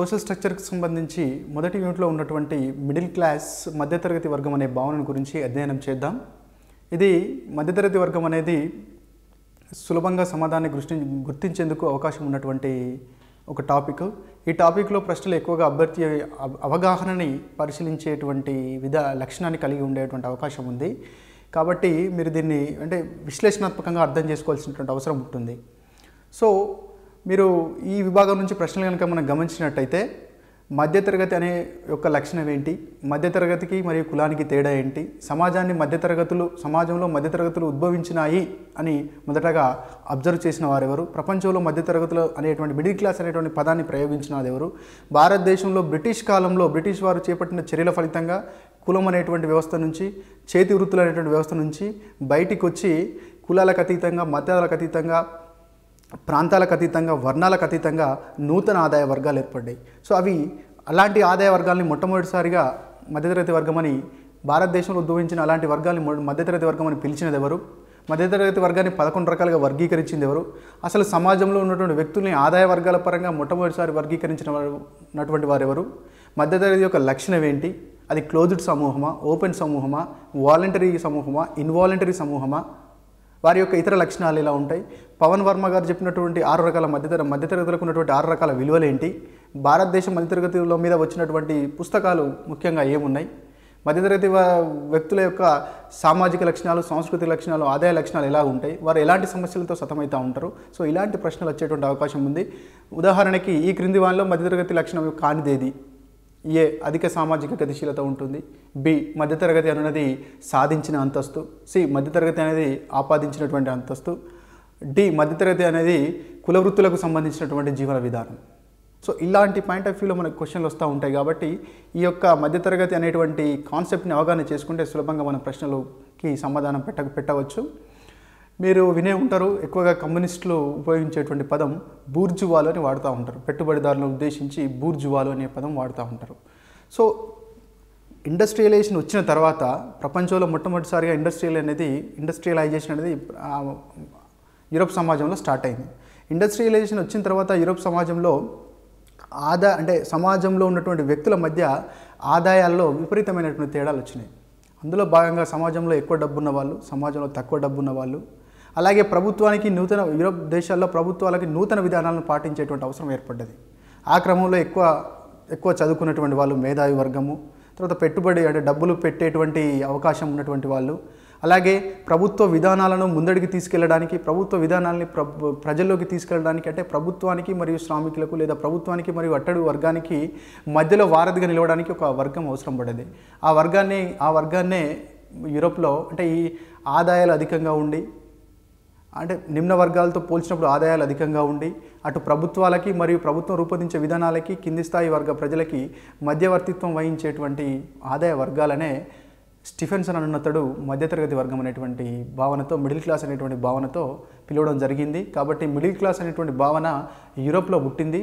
social స్ట్రక్చర్కి సంబంధించి మొదటి యూనిట్లో ఉన్నటువంటి మిడిల్ క్లాస్ మధ్యతరగతి వర్గం అనే భావన గురించి అధ్యయనం చేద్దాం ఇది మధ్యతరగతి వర్గం అనేది సులభంగా సమాధానాన్ని గుర్తి గుర్తించేందుకు అవకాశం ఉన్నటువంటి ఒక టాపిక్ ఈ టాపిక్లో ప్రశ్నలు ఎక్కువగా అభ్యర్థి అవగాహనని పరిశీలించేటువంటి విధ లక్షణాన్ని కలిగి ఉండేటువంటి అవకాశం ఉంది కాబట్టి మీరు దీన్ని అంటే విశ్లేషణాత్మకంగా అర్థం చేసుకోవాల్సినటువంటి అవసరం ఉంటుంది సో మీరు ఈ విభాగం నుంచి ప్రశ్నలు కనుక మనం గమనించినట్టయితే మధ్యతరగతి అనే యొక్క లక్షణం ఏంటి మధ్యతరగతికి మరియు కులానికి తేడా ఏంటి సమాజాన్ని మధ్యతరగతులు సమాజంలో మధ్యతరగతులు ఉద్భవించినాయి అని మొదటగా అబ్జర్వ్ చేసిన వారెవరు ప్రపంచంలో మధ్యతరగతులు అనేటువంటి మిడిల్ క్లాస్ అనేటువంటి పదాన్ని ప్రయోగించిన ఎవరు భారతదేశంలో బ్రిటిష్ కాలంలో బ్రిటిష్ వారు చేపట్టిన చర్యల ఫలితంగా కులం అనేటువంటి వ్యవస్థ నుంచి చేతి వృత్తులు అనేటువంటి వ్యవస్థ నుంచి బయటికి వచ్చి కులాలకు అతీతంగా మతాలకు అతీతంగా ప్రాంతాలకు అతీతంగా వర్ణాలకు అతీతంగా నూతన ఆదాయ వర్గాలు ఏర్పడ్డాయి సో అవి అలాంటి ఆదాయ వర్గాల్ని మొట్టమొదటిసారిగా మధ్యతరగతి వర్గం అని భారతదేశంలో ఉద్భవించిన అలాంటి వర్గాల్ని మధ్యతరగతి వర్గం అని పిలిచినది ఎవరు మధ్యతరగతి వర్గాన్ని పదకొండు రకాలుగా వర్గీకరించింది ఎవరు అసలు సమాజంలో ఉన్నటువంటి వ్యక్తుల్ని ఆదాయ వర్గాల పరంగా మొట్టమొదటిసారి వర్గీకరించినటువంటి వారు ఎవరు మధ్యతరగతి యొక్క లక్షణం ఏంటి అది క్లోజ్డ్ సమూహమా ఓపెన్ సమూహమా వాలంటరీ సమూహమా ఇన్వాలంటరీ సమూహమా వారి యొక్క ఇతర లక్షణాలు ఇలా ఉంటాయి పవన్ వర్మ గారు చెప్పినటువంటి ఆరు రకాల మధ్యతర మధ్యతరగతులకు ఉన్నటువంటి ఆరు రకాల విలువలు ఏంటి భారతదేశ మధ్యతరగతుల మీద వచ్చినటువంటి పుస్తకాలు ముఖ్యంగా ఏమున్నాయి మధ్యతరగతి వ్యక్తుల యొక్క సామాజిక లక్షణాలు సాంస్కృతిక లక్షణాలు ఆదాయ లక్షణాలు ఎలా ఉంటాయి వారు ఎలాంటి సమస్యలతో సతమవుతూ ఉంటారు సో ఇలాంటి ప్రశ్నలు వచ్చేటువంటి అవకాశం ఉంది ఉదాహరణకి ఈ క్రింది వాళ్ళలో మధ్యతరగతి లక్షణం కానిదేది ఏ అధిక సామాజిక గతిశీలత ఉంటుంది బి మధ్యతరగతి అనేది సాధించిన అంతస్తు సి మధ్యతరగతి అనేది ఆపాదించినటువంటి అంతస్తు డి మధ్యతరగతి అనేది కులవృత్తులకు సంబంధించినటువంటి జీవన విధానం సో ఇలాంటి పాయింట్ ఆఫ్ వ్యూలో మనకు క్వశ్చన్లు వస్తూ ఉంటాయి కాబట్టి ఈ యొక్క మధ్యతరగతి అనేటువంటి కాన్సెప్ట్ని అవగాహన చేసుకుంటే సులభంగా మన ప్రశ్నలకి సమాధానం పెట్ట పెట్టవచ్చు మీరు వినే ఉంటారు ఎక్కువగా కమ్యూనిస్టులు ఉపయోగించేటువంటి పదం బూర్జువాలు అని వాడుతూ ఉంటారు పెట్టుబడిదారులను ఉద్దేశించి బూర్జువాలు అనే పదం వాడుతూ ఉంటారు సో ఇండస్ట్రియలైజేషన్ వచ్చిన తర్వాత ప్రపంచంలో మొట్టమొదటిసారిగా ఇండస్ట్రియల్ అనేది ఇండస్ట్రియలైజేషన్ అనేది యూరోప్ సమాజంలో స్టార్ట్ అయింది ఇండస్ట్రియలైజేషన్ వచ్చిన తర్వాత యూరోప్ సమాజంలో ఆదా అంటే సమాజంలో ఉన్నటువంటి వ్యక్తుల మధ్య ఆదాయాల్లో విపరీతమైనటువంటి తేడాలు వచ్చినాయి అందులో భాగంగా సమాజంలో ఎక్కువ డబ్బు ఉన్న వాళ్ళు సమాజంలో తక్కువ డబ్బు ఉన్న వాళ్ళు అలాగే ప్రభుత్వానికి నూతన యూరోప్ దేశాల్లో ప్రభుత్వాలకి నూతన విధానాలను పాటించేటువంటి అవసరం ఏర్పడ్డది ఆ క్రమంలో ఎక్కువ ఎక్కువ చదువుకున్నటువంటి వాళ్ళు మేధావి వర్గము తర్వాత పెట్టుబడి అంటే డబ్బులు పెట్టేటువంటి అవకాశం ఉన్నటువంటి వాళ్ళు అలాగే ప్రభుత్వ విధానాలను ముందడికి తీసుకెళ్ళడానికి ప్రభుత్వ విధానాలని ప్ర ప్రజల్లోకి తీసుకెళ్ళడానికి అంటే ప్రభుత్వానికి మరియు శ్రామికులకు లేదా ప్రభుత్వానికి మరియు అట్టడు వర్గానికి మధ్యలో వారధిగా నిలవడానికి ఒక వర్గం అవసరం పడేది ఆ వర్గాన్ని ఆ వర్గాన్నే యూరోప్లో అంటే ఈ ఆదాయాలు అధికంగా ఉండి అంటే నిమ్న వర్గాలతో పోల్చినప్పుడు ఆదాయాలు అధికంగా ఉండి అటు ప్రభుత్వాలకి మరియు ప్రభుత్వం రూపొందించే విధానాలకి కింది స్థాయి వర్గ ప్రజలకి మధ్యవర్తిత్వం వహించేటువంటి ఆదాయ వర్గాలనే స్టిఫెన్సన్ అనున్నతడు మధ్యతరగతి వర్గం అనేటువంటి భావనతో మిడిల్ క్లాస్ అనేటువంటి భావనతో పిలవడం జరిగింది కాబట్టి మిడిల్ క్లాస్ అనేటువంటి భావన యూరోప్లో పుట్టింది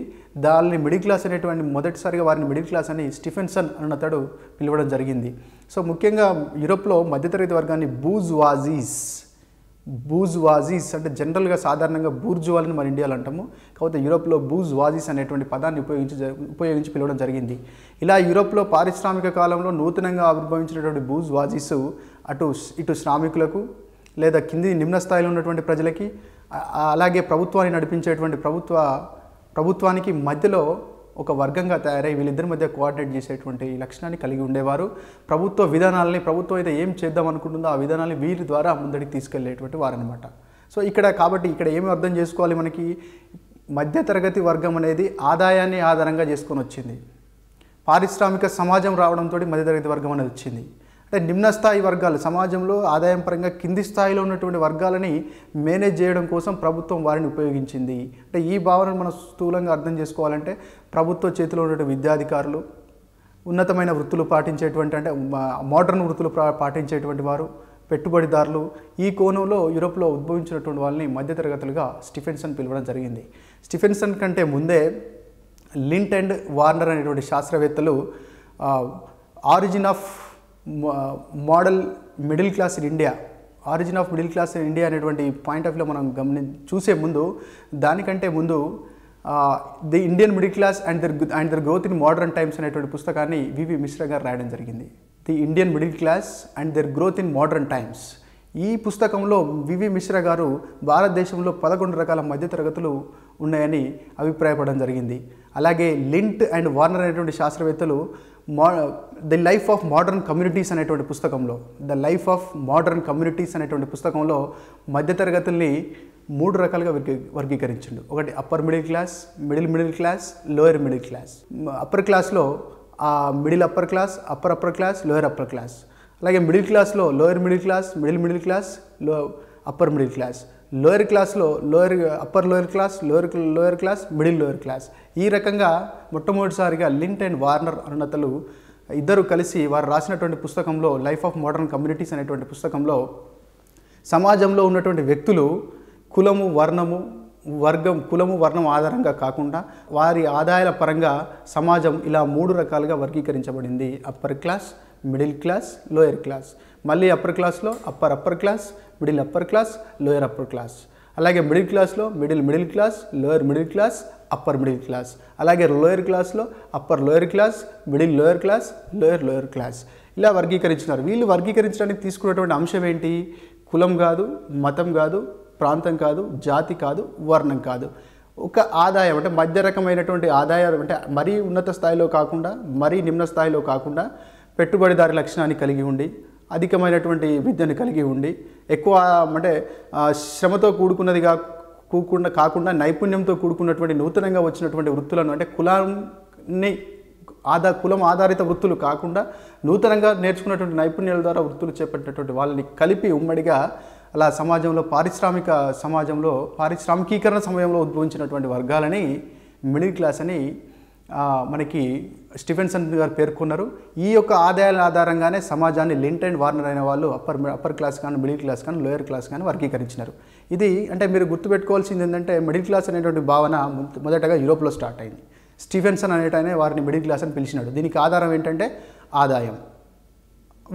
దాన్ని మిడిల్ క్లాస్ అనేటువంటి మొదటిసారిగా వారిని మిడిల్ క్లాస్ అని స్టిఫెన్సన్ అనున్నతడు పిలవడం జరిగింది సో ముఖ్యంగా యూరోప్లో మధ్యతరగతి వర్గాన్ని బూజ్ వాజీస్ బూజ్వాజీస్ అంటే జనరల్గా సాధారణంగా బూర్జువాలని మన ఇండియాలో అంటాము కాకపోతే యూరోప్లో బూజ్వాజీస్ అనేటువంటి పదాన్ని ఉపయోగించి ఉపయోగించి పిలవడం జరిగింది ఇలా యూరోప్లో పారిశ్రామిక కాలంలో నూతనంగా ఆవిర్భవించినటువంటి బూజ్వాజీస్ అటు ఇటు శ్రామికులకు లేదా కింది నిమ్న స్థాయిలో ఉన్నటువంటి ప్రజలకి అలాగే ప్రభుత్వాన్ని నడిపించేటువంటి ప్రభుత్వ ప్రభుత్వానికి మధ్యలో ఒక వర్గంగా తయారై వీళ్ళిద్దరి మధ్య కోఆర్డినేట్ చేసేటువంటి లక్షణాన్ని కలిగి ఉండేవారు ప్రభుత్వ విధానాలని ప్రభుత్వం అయితే ఏం చేద్దాం అనుకుంటుందో ఆ విధానాన్ని వీరి ద్వారా ముందడికి తీసుకెళ్లేటువంటి వారనమాట సో ఇక్కడ కాబట్టి ఇక్కడ ఏమి అర్థం చేసుకోవాలి మనకి మధ్యతరగతి వర్గం అనేది ఆదాయాన్ని ఆధారంగా చేసుకొని వచ్చింది పారిశ్రామిక సమాజం రావడంతో మధ్యతరగతి వర్గం అనేది వచ్చింది అంటే నిమ్న స్థాయి వర్గాలు సమాజంలో ఆదాయం పరంగా కింది స్థాయిలో ఉన్నటువంటి వర్గాలని మేనేజ్ చేయడం కోసం ప్రభుత్వం వారిని ఉపయోగించింది అంటే ఈ భావనను మనం స్థూలంగా అర్థం చేసుకోవాలంటే ప్రభుత్వ చేతిలో ఉన్నటువంటి విద్యాధికారులు ఉన్నతమైన వృత్తులు పాటించేటువంటి అంటే మోడర్న్ వృత్తులు పాటించేటువంటి వారు పెట్టుబడిదారులు ఈ కోణంలో యూరోప్లో ఉద్భవించినటువంటి వాళ్ళని మధ్యతరగతులుగా స్టిఫెన్సన్ పిలవడం జరిగింది స్టిఫెన్సన్ కంటే ముందే లింట్ అండ్ వార్నర్ అనేటువంటి శాస్త్రవేత్తలు origin of model middle class in India origin of middle class in India అనేటువంటి పాయింట్ ఆఫ్ వ్యూ మనం గమని చూసే ముందు దానికంటే ముందు the Indian middle class and their and their growth in modern times అనేటువంటి పుస్తకాన్ని వివి మిశ్రా గారు రాయడం జరిగింది the Indian middle class and their growth in modern times ఈ పుస్తకంలో వివి మిశ్రా గారు భారతదేశంలో పదకొండు రకాల మధ్యతరగతులు ఉన్నాయని అభిప్రాయపడడం జరిగింది అలాగే లింట్ అండ్ వార్నర్ అనేటువంటి శాస్త్రవేత్తలు the life of modern communities అనేటువంటి పుస్తకంలో the life of modern communities అనేటువంటి పుస్తకంలో మధ్యతరగతుల్ని మూడు రకాలుగా వర్గీకరించండు ఒకటి upper middle class middle middle class lower middle class upper క్లాస్లో ఆ middle upper class upper upper class lower upper class అలాగే మిడిల్ క్లాస్లో lower middle class middle middle class లో అప్పర్ మిడిల్ క్లాస్ లోయర్ క్లాస్లో lower upper lower class lower lower class middle lower class ఈ రకంగా మొట్టమొదటిసారిగా lint and Warner అరుణతలు ఇద్దరు కలిసి వారు రాసినటువంటి పుస్తకంలో లైఫ్ ఆఫ్ మోడర్న్ కమ్యూనిటీస్ అనేటువంటి పుస్తకంలో సమాజంలో ఉన్నటువంటి వ్యక్తులు కులము వర్ణము వర్గం కులము వర్ణం ఆధారంగా కాకుండా వారి ఆదాయాల పరంగా సమాజం ఇలా మూడు రకాలుగా వర్గీకరించబడింది upper class middle class lower class మళ్ళీ అప్పర్ క్లాస్లో upper upper class middle upper class lower upper class అలాగే మిడిల్ క్లాస్లో middle middle class lower middle class upper middle class అలాగే లోయర్ క్లాస్లో upper lower class middle lower class lower lower class ఇలా వర్గీకరించినారు వీళ్ళు వర్గీకరించడానికి తీసుకున్నటువంటి అంశం ఏంటి కులం కాదు మతం కాదు ప్రాంతం కాదు జాతి కాదు వర్ణం కాదు ఒక ఆదాయం అంటే మధ్య రకమైనటువంటి ఆదాయాలు అంటే మరీ ఉన్నత స్థాయిలో కాకుండా మరీ నిమ్న స్థాయిలో కాకుండా పెట్టుబడిదారి లక్షణాన్ని కలిగి ఉండి అధికమైనటువంటి విద్యను కలిగి ఉండి ఎక్కువ అంటే శ్రమతో కూడుకున్నదిగా కూకుండా కాకుండా నైపుణ్యంతో కూడుకున్నటువంటి నూతనంగా వచ్చినటువంటి వృత్తులను అంటే కులాన్ని ఆధార కులం ఆధారిత వృత్తులు కాకుండా నూతనంగా నేర్చుకున్నటువంటి నైపుణ్యాల ద్వారా వృత్తులు చేపట్టినటువంటి వాళ్ళని కలిపి ఉమ్మడిగా అలా సమాజంలో పారిశ్రామిక సమాజంలో పారిశ్రామికీకరణ సమయంలో ఉద్భవించినటువంటి వర్గాలని మిడిల్ క్లాస్ అని మనకి స్టీఫెన్సన్ గారు పేర్కొన్నారు ఈ యొక్క ఆదాయాల ఆధారంగానే సమాజాన్ని లింట్ అండ్ వార్నర్ అయిన వాళ్ళు అప్పర్ అప్పర్ క్లాస్ కానీ మిడిల్ క్లాస్ కానీ లోయర్ క్లాస్ కానీ వర్గీకరించినారు ఇది అంటే మీరు గుర్తుపెట్టుకోవాల్సింది ఏంటంటే మిడిల్ క్లాస్ అనేటువంటి భావన మొదటగా యూరోప్లో స్టార్ట్ అయింది స్టీఫెన్సన్ అనేటనే వారిని మిడిల్ క్లాస్ అని పిలిచినాడు దీనికి ఆధారం ఏంటంటే ఆదాయం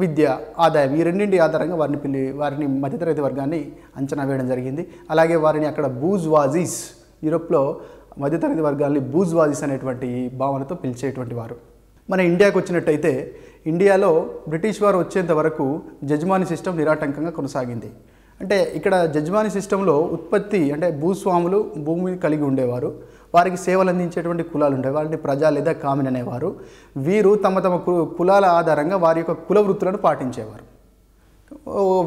విద్య ఆదాయం ఈ రెండింటి ఆధారంగా వారిని పిల్లి వారిని మధ్యతరగతి వర్గాన్ని అంచనా వేయడం జరిగింది అలాగే వారిని అక్కడ బూజ్ వాజీస్ యూరోప్లో మధ్యతరగతి వర్గాల్ని బూజ్వాజిస్ అనేటువంటి భావనతో పిలిచేటువంటి వారు మన ఇండియాకు వచ్చినట్టయితే ఇండియాలో బ్రిటిష్ వారు వచ్చేంత వరకు జజ్మాని సిస్టమ్ నిరాటంకంగా కొనసాగింది అంటే ఇక్కడ జజ్మాని సిస్టంలో ఉత్పత్తి అంటే భూస్వాములు భూమిని కలిగి ఉండేవారు వారికి సేవలు అందించేటువంటి కులాలు ఉండేవి వారిని ప్రజా లేదా కామిన్ అనేవారు వీరు తమ తమ కులాల ఆధారంగా వారి యొక్క కుల వృత్తులను పాటించేవారు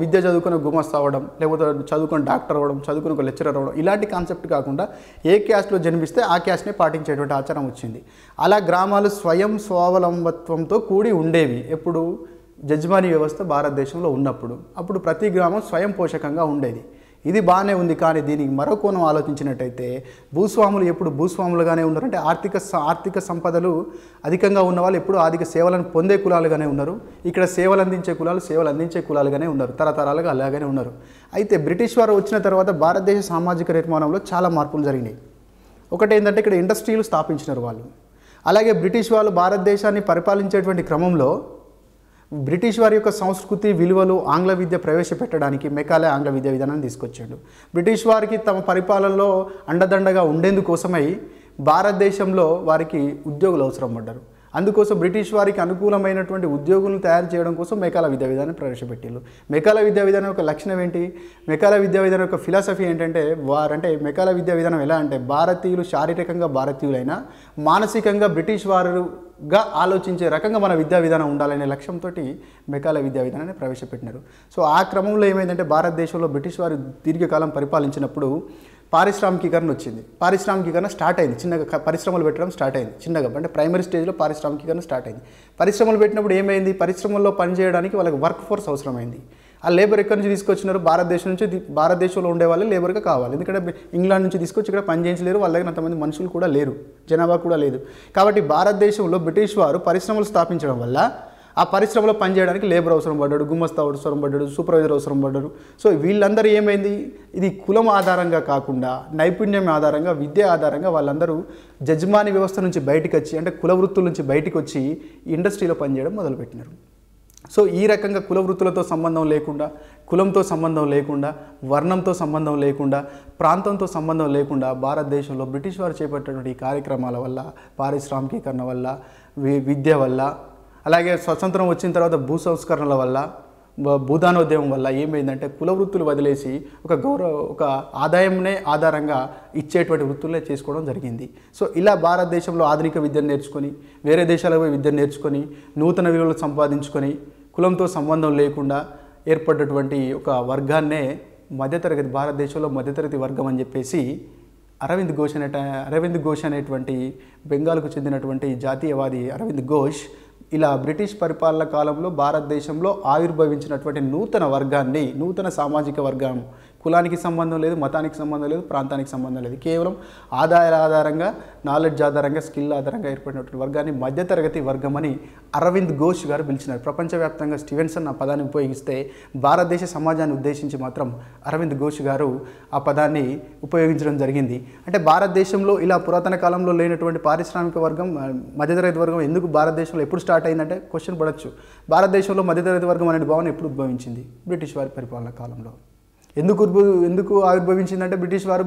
విద్య చదువుకుని గుమస్త అవ్వడం లేకపోతే చదువుకొని డాక్టర్ అవ్వడం చదువుకుని ఒక లెక్చరర్ అవ్వడం ఇలాంటి కాన్సెప్ట్ కాకుండా ఏ క్యాస్ట్లో జన్మిస్తే ఆ క్యాస్ట్ని పాటించేటువంటి ఆచారం వచ్చింది అలా గ్రామాలు స్వయం స్వావలంబత్వంతో కూడి ఉండేవి ఎప్పుడు జజ్మాని వ్యవస్థ భారతదేశంలో ఉన్నప్పుడు అప్పుడు ప్రతి గ్రామం స్వయం పోషకంగా ఉండేది ఇది బాగానే ఉంది కానీ దీనికి మరో కోణం ఆలోచించినట్టయితే భూస్వాములు ఎప్పుడు భూస్వాములుగానే ఉన్నారు అంటే ఆర్థిక ఆర్థిక సంపదలు అధికంగా ఉన్న వాళ్ళు ఎప్పుడు ఆర్థిక సేవలను పొందే కులాలుగానే ఉన్నారు ఇక్కడ సేవలు అందించే కులాలు సేవలు అందించే కులాలుగానే ఉన్నారు తరతరాలుగా అలాగనే ఉన్నారు అయితే బ్రిటిష్ వారు వచ్చిన తర్వాత భారతదేశ సామాజిక నిర్మాణంలో చాలా మార్పులు జరిగినాయి ఒకటి ఏంటంటే ఇక్కడ ఇండస్ట్రీలు స్థాపించినారు వాళ్ళు అలాగే బ్రిటిష్ వాళ్ళు భారతదేశాన్ని పరిపాలించేటువంటి క్రమంలో బ్రిటిష్ వారి యొక్క సంస్కృతి విలువలు ఆంగ్ల విద్య ప్రవేశపెట్టడానికి మెకాలే ఆంగ్ల విద్యా విధానాన్ని తీసుకొచ్చాడు బ్రిటిష్ వారికి తమ పరిపాలనలో అండదండగా ఉండేందుకోసమై భారతదేశంలో వారికి ఉద్యోగులు అవసరం పడ్డారు అందుకోసం బ్రిటిష్ వారికి అనుకూలమైనటువంటి ఉద్యోగులను తయారు చేయడం కోసం మెకాల విద్యా విధానం ప్రవేశపెట్టారు మెకాల విద్యా విధానం యొక్క లక్షణం ఏంటి మెకాల విద్యా విధానం యొక్క ఫిలాసఫీ ఏంటంటే వారంటే మెకాల విద్యా విధానం ఎలా అంటే భారతీయులు శారీరకంగా భారతీయులైనా మానసికంగా బ్రిటిష్ వారు గా ఆలోచించే రకంగా మన విద్యా విధానం ఉండాలనే లక్ష్యంతో మెకాల విద్యా విధానాన్ని ప్రవేశపెట్టినారు సో ఆ క్రమంలో ఏమైందంటే భారతదేశంలో బ్రిటిష్ వారు దీర్ఘకాలం పరిపాలించినప్పుడు పారిశ్రామికీకరణ వచ్చింది పారిశ్రామికీకరణ స్టార్ట్ అయింది చిన్నగా పరిశ్రమలు పెట్టడం స్టార్ట్ అయింది చిన్నగా అంటే ప్రైమరీ స్టేజ్లో పారిశ్రామికీకరణ స్టార్ట్ అయింది పరిశ్రమలు పెట్టినప్పుడు ఏమైంది పరిశ్రమల్లో పనిచేయడానికి వాళ్ళకి వర్క్ ఫోర్స్ అవసరమైంది ఆ లేబర్ ఎక్కడి నుంచి తీసుకొచ్చినారు భారతదేశం నుంచి భారతదేశంలో ఉండే వాళ్ళే లేబర్గా కావాలి ఎందుకంటే ఇంగ్లాండ్ నుంచి తీసుకొచ్చి ఇక్కడ పనిచేయించలేరు వాళ్ళ దగ్గర అంతమంది మనుషులు కూడా లేరు జనాభా కూడా లేదు కాబట్టి భారతదేశంలో బ్రిటిష్ వారు పరిశ్రమలు స్థాపించడం వల్ల ఆ పరిశ్రమలో పనిచేయడానికి లేబర్ అవసరం పడ్డాడు గుమ్మస్తా అవసరం పడ్డాడు సూపర్వైజర్ అవసరం పడ్డాడు సో వీళ్ళందరూ ఏమైంది ఇది కులం ఆధారంగా కాకుండా నైపుణ్యం ఆధారంగా విద్య ఆధారంగా వాళ్ళందరూ జజ్మాని వ్యవస్థ నుంచి బయటకు వచ్చి అంటే కుల వృత్తుల నుంచి బయటకు వచ్చి ఇండస్ట్రీలో పనిచేయడం మొదలుపెట్టినారు సో ఈ రకంగా కుల వృత్తులతో సంబంధం లేకుండా కులంతో సంబంధం లేకుండా వర్ణంతో సంబంధం లేకుండా ప్రాంతంతో సంబంధం లేకుండా భారతదేశంలో బ్రిటిష్ వారు చేపట్టినటువంటి ఈ కార్యక్రమాల వల్ల పారిశ్రామికీకరణ వల్ల విద్య వల్ల అలాగే స్వతంత్రం వచ్చిన తర్వాత భూ సంస్కరణల వల్ల భూదానోద్యమం వల్ల ఏమైందంటే కుల వృత్తులు వదిలేసి ఒక గౌరవ ఒక ఆదాయంనే ఆధారంగా ఇచ్చేటువంటి వృత్తులనే చేసుకోవడం జరిగింది సో ఇలా భారతదేశంలో ఆధునిక విద్యను నేర్చుకొని వేరే దేశాలకు విద్యను నేర్చుకొని నూతన విలువలు సంపాదించుకొని కులంతో సంబంధం లేకుండా ఏర్పడ్డటువంటి ఒక వర్గాన్నే మధ్యతరగతి భారతదేశంలో మధ్యతరగతి వర్గం అని చెప్పేసి అరవింద్ ఘోష్ అనే అరవింద్ ఘోష్ అనేటువంటి బెంగాల్కు చెందినటువంటి జాతీయవాది అరవింద్ ఘోష్ ఇలా బ్రిటిష్ పరిపాలన కాలంలో భారతదేశంలో ఆవిర్భవించినటువంటి నూతన వర్గాన్ని నూతన సామాజిక వర్గం కులానికి సంబంధం లేదు మతానికి సంబంధం లేదు ప్రాంతానికి సంబంధం లేదు కేవలం ఆదాయాల ఆధారంగా నాలెడ్జ్ ఆధారంగా స్కిల్ ఆధారంగా ఏర్పడినటువంటి వర్గాన్ని మధ్యతరగతి వర్గం అని అరవింద్ ఘోష్ గారు పిలిచినారు ప్రపంచవ్యాప్తంగా స్టీవెన్సన్ ఆ పదాన్ని ఉపయోగిస్తే భారతదేశ సమాజాన్ని ఉద్దేశించి మాత్రం అరవింద్ ఘోష్ గారు ఆ పదాన్ని ఉపయోగించడం జరిగింది అంటే భారతదేశంలో ఇలా పురాతన కాలంలో లేనటువంటి పారిశ్రామిక వర్గం మధ్యతరగతి వర్గం ఎందుకు భారతదేశంలో ఎప్పుడు స్టార్ట్ అయిందంటే క్వశ్చన్ పడవచ్చు భారతదేశంలో మధ్యతరగతి వర్గం అనే భావన ఎప్పుడు ఉద్భవించింది బ్రిటిష్ వారి పరిపాలన కాలంలో ఎందుకు ఎందుకు ఆవిర్భవించిందంటే బ్రిటిష్ వారు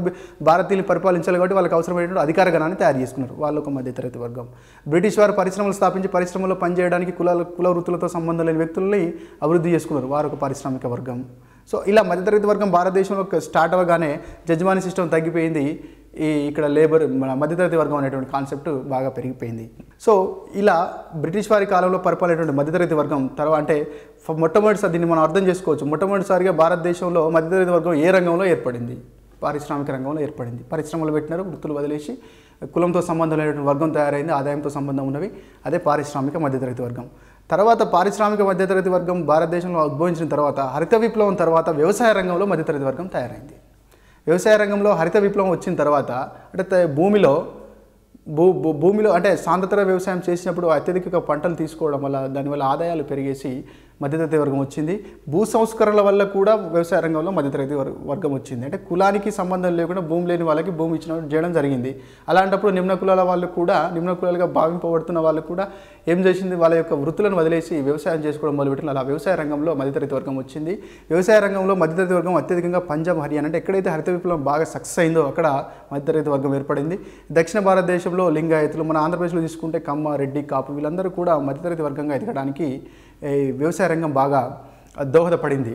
భారతీయులు పరిపాలించాలి కాబట్టి వాళ్ళకి అవసరమైనటువంటి అధికార గణాన్ని తయారు చేసుకున్నారు వాళ్ళు ఒక మధ్యతరగతి వర్గం బ్రిటిష్ వారు పరిశ్రమలు స్థాపించి పరిశ్రమలో పనిచేయడానికి కులాల కుల వృత్తులతో సంబంధం లేని వ్యక్తుల్ని అభివృద్ధి చేసుకున్నారు వారు ఒక పారిశ్రామిక వర్గం సో ఇలా మధ్యతరగతి వర్గం భారతదేశంలో స్టార్ట్ అవ్వగానే జజ్మాని సిస్టమ్ తగ్గిపోయింది ఈ ఇక్కడ లేబర్ మన మధ్యతరగతి వర్గం అనేటువంటి కాన్సెప్ట్ బాగా పెరిగిపోయింది సో ఇలా బ్రిటిష్ వారి కాలంలో పరిపాలనేటువంటి మధ్యతరగతి వర్గం తర్వాత అంటే మొట్టమొదటిసారి దీన్ని మనం అర్థం చేసుకోవచ్చు మొట్టమొదటిసారిగా భారతదేశంలో మధ్యతరగతి వర్గం ఏ రంగంలో ఏర్పడింది పారిశ్రామిక రంగంలో ఏర్పడింది పరిశ్రమలు పెట్టినారు వృత్తులు వదిలేసి కులంతో సంబంధం లేనటువంటి వర్గం తయారైంది ఆదాయంతో సంబంధం ఉన్నవి అదే పారిశ్రామిక మధ్యతరగతి వర్గం తర్వాత పారిశ్రామిక మధ్యతరగతి వర్గం భారతదేశంలో ఉద్భవించిన తర్వాత హరిత విప్లవం తర్వాత వ్యవసాయ రంగంలో మధ్యతరగతి వర్గం తయారైంది వ్యవసాయ రంగంలో హరిత విప్లవం వచ్చిన తర్వాత అంటే భూమిలో భూ భూమిలో అంటే సాంద్రతర వ్యవసాయం చేసినప్పుడు అత్యధికంగా పంటలు తీసుకోవడం వల్ల దానివల్ల ఆదాయాలు పెరిగేసి మధ్యతరగతి వర్గం వచ్చింది భూ సంస్కరణల వల్ల కూడా వ్యవసాయ రంగంలో మధ్యతరగతి వర్గం వచ్చింది అంటే కులానికి సంబంధం లేకుండా భూమి లేని వాళ్ళకి భూమి ఇచ్చిన చేయడం జరిగింది అలాంటప్పుడు నిమ్న కులాల వాళ్ళు కూడా నిమ్న కులాలుగా భావింపబడుతున్న వాళ్ళు కూడా ఏం చేసింది వాళ్ళ యొక్క వృత్తులను వదిలేసి వ్యవసాయం చేసుకోవడం మొదలుపెట్టిన అలా వ్యవసాయ రంగంలో మధ్యతరగతి వర్గం వచ్చింది వ్యవసాయ రంగంలో మధ్యతరగతి వర్గం అత్యధికంగా పంజాబ్ హర్యానా అంటే ఎక్కడైతే హరిత విప్లవం బాగా సక్సెస్ అయిందో అక్కడ మధ్యతరగతి వర్గం ఏర్పడింది దక్షిణ భారతదేశంలో లింగాయతులు మన ఆంధ్రప్రదేశ్లో తీసుకుంటే కమ్మ రెడ్డి కాపు వీళ్ళందరూ కూడా మధ్యతరగతి వర్గంగా ఎదగడానికి వ్యవసాయ రంగం బాగా దోహదపడింది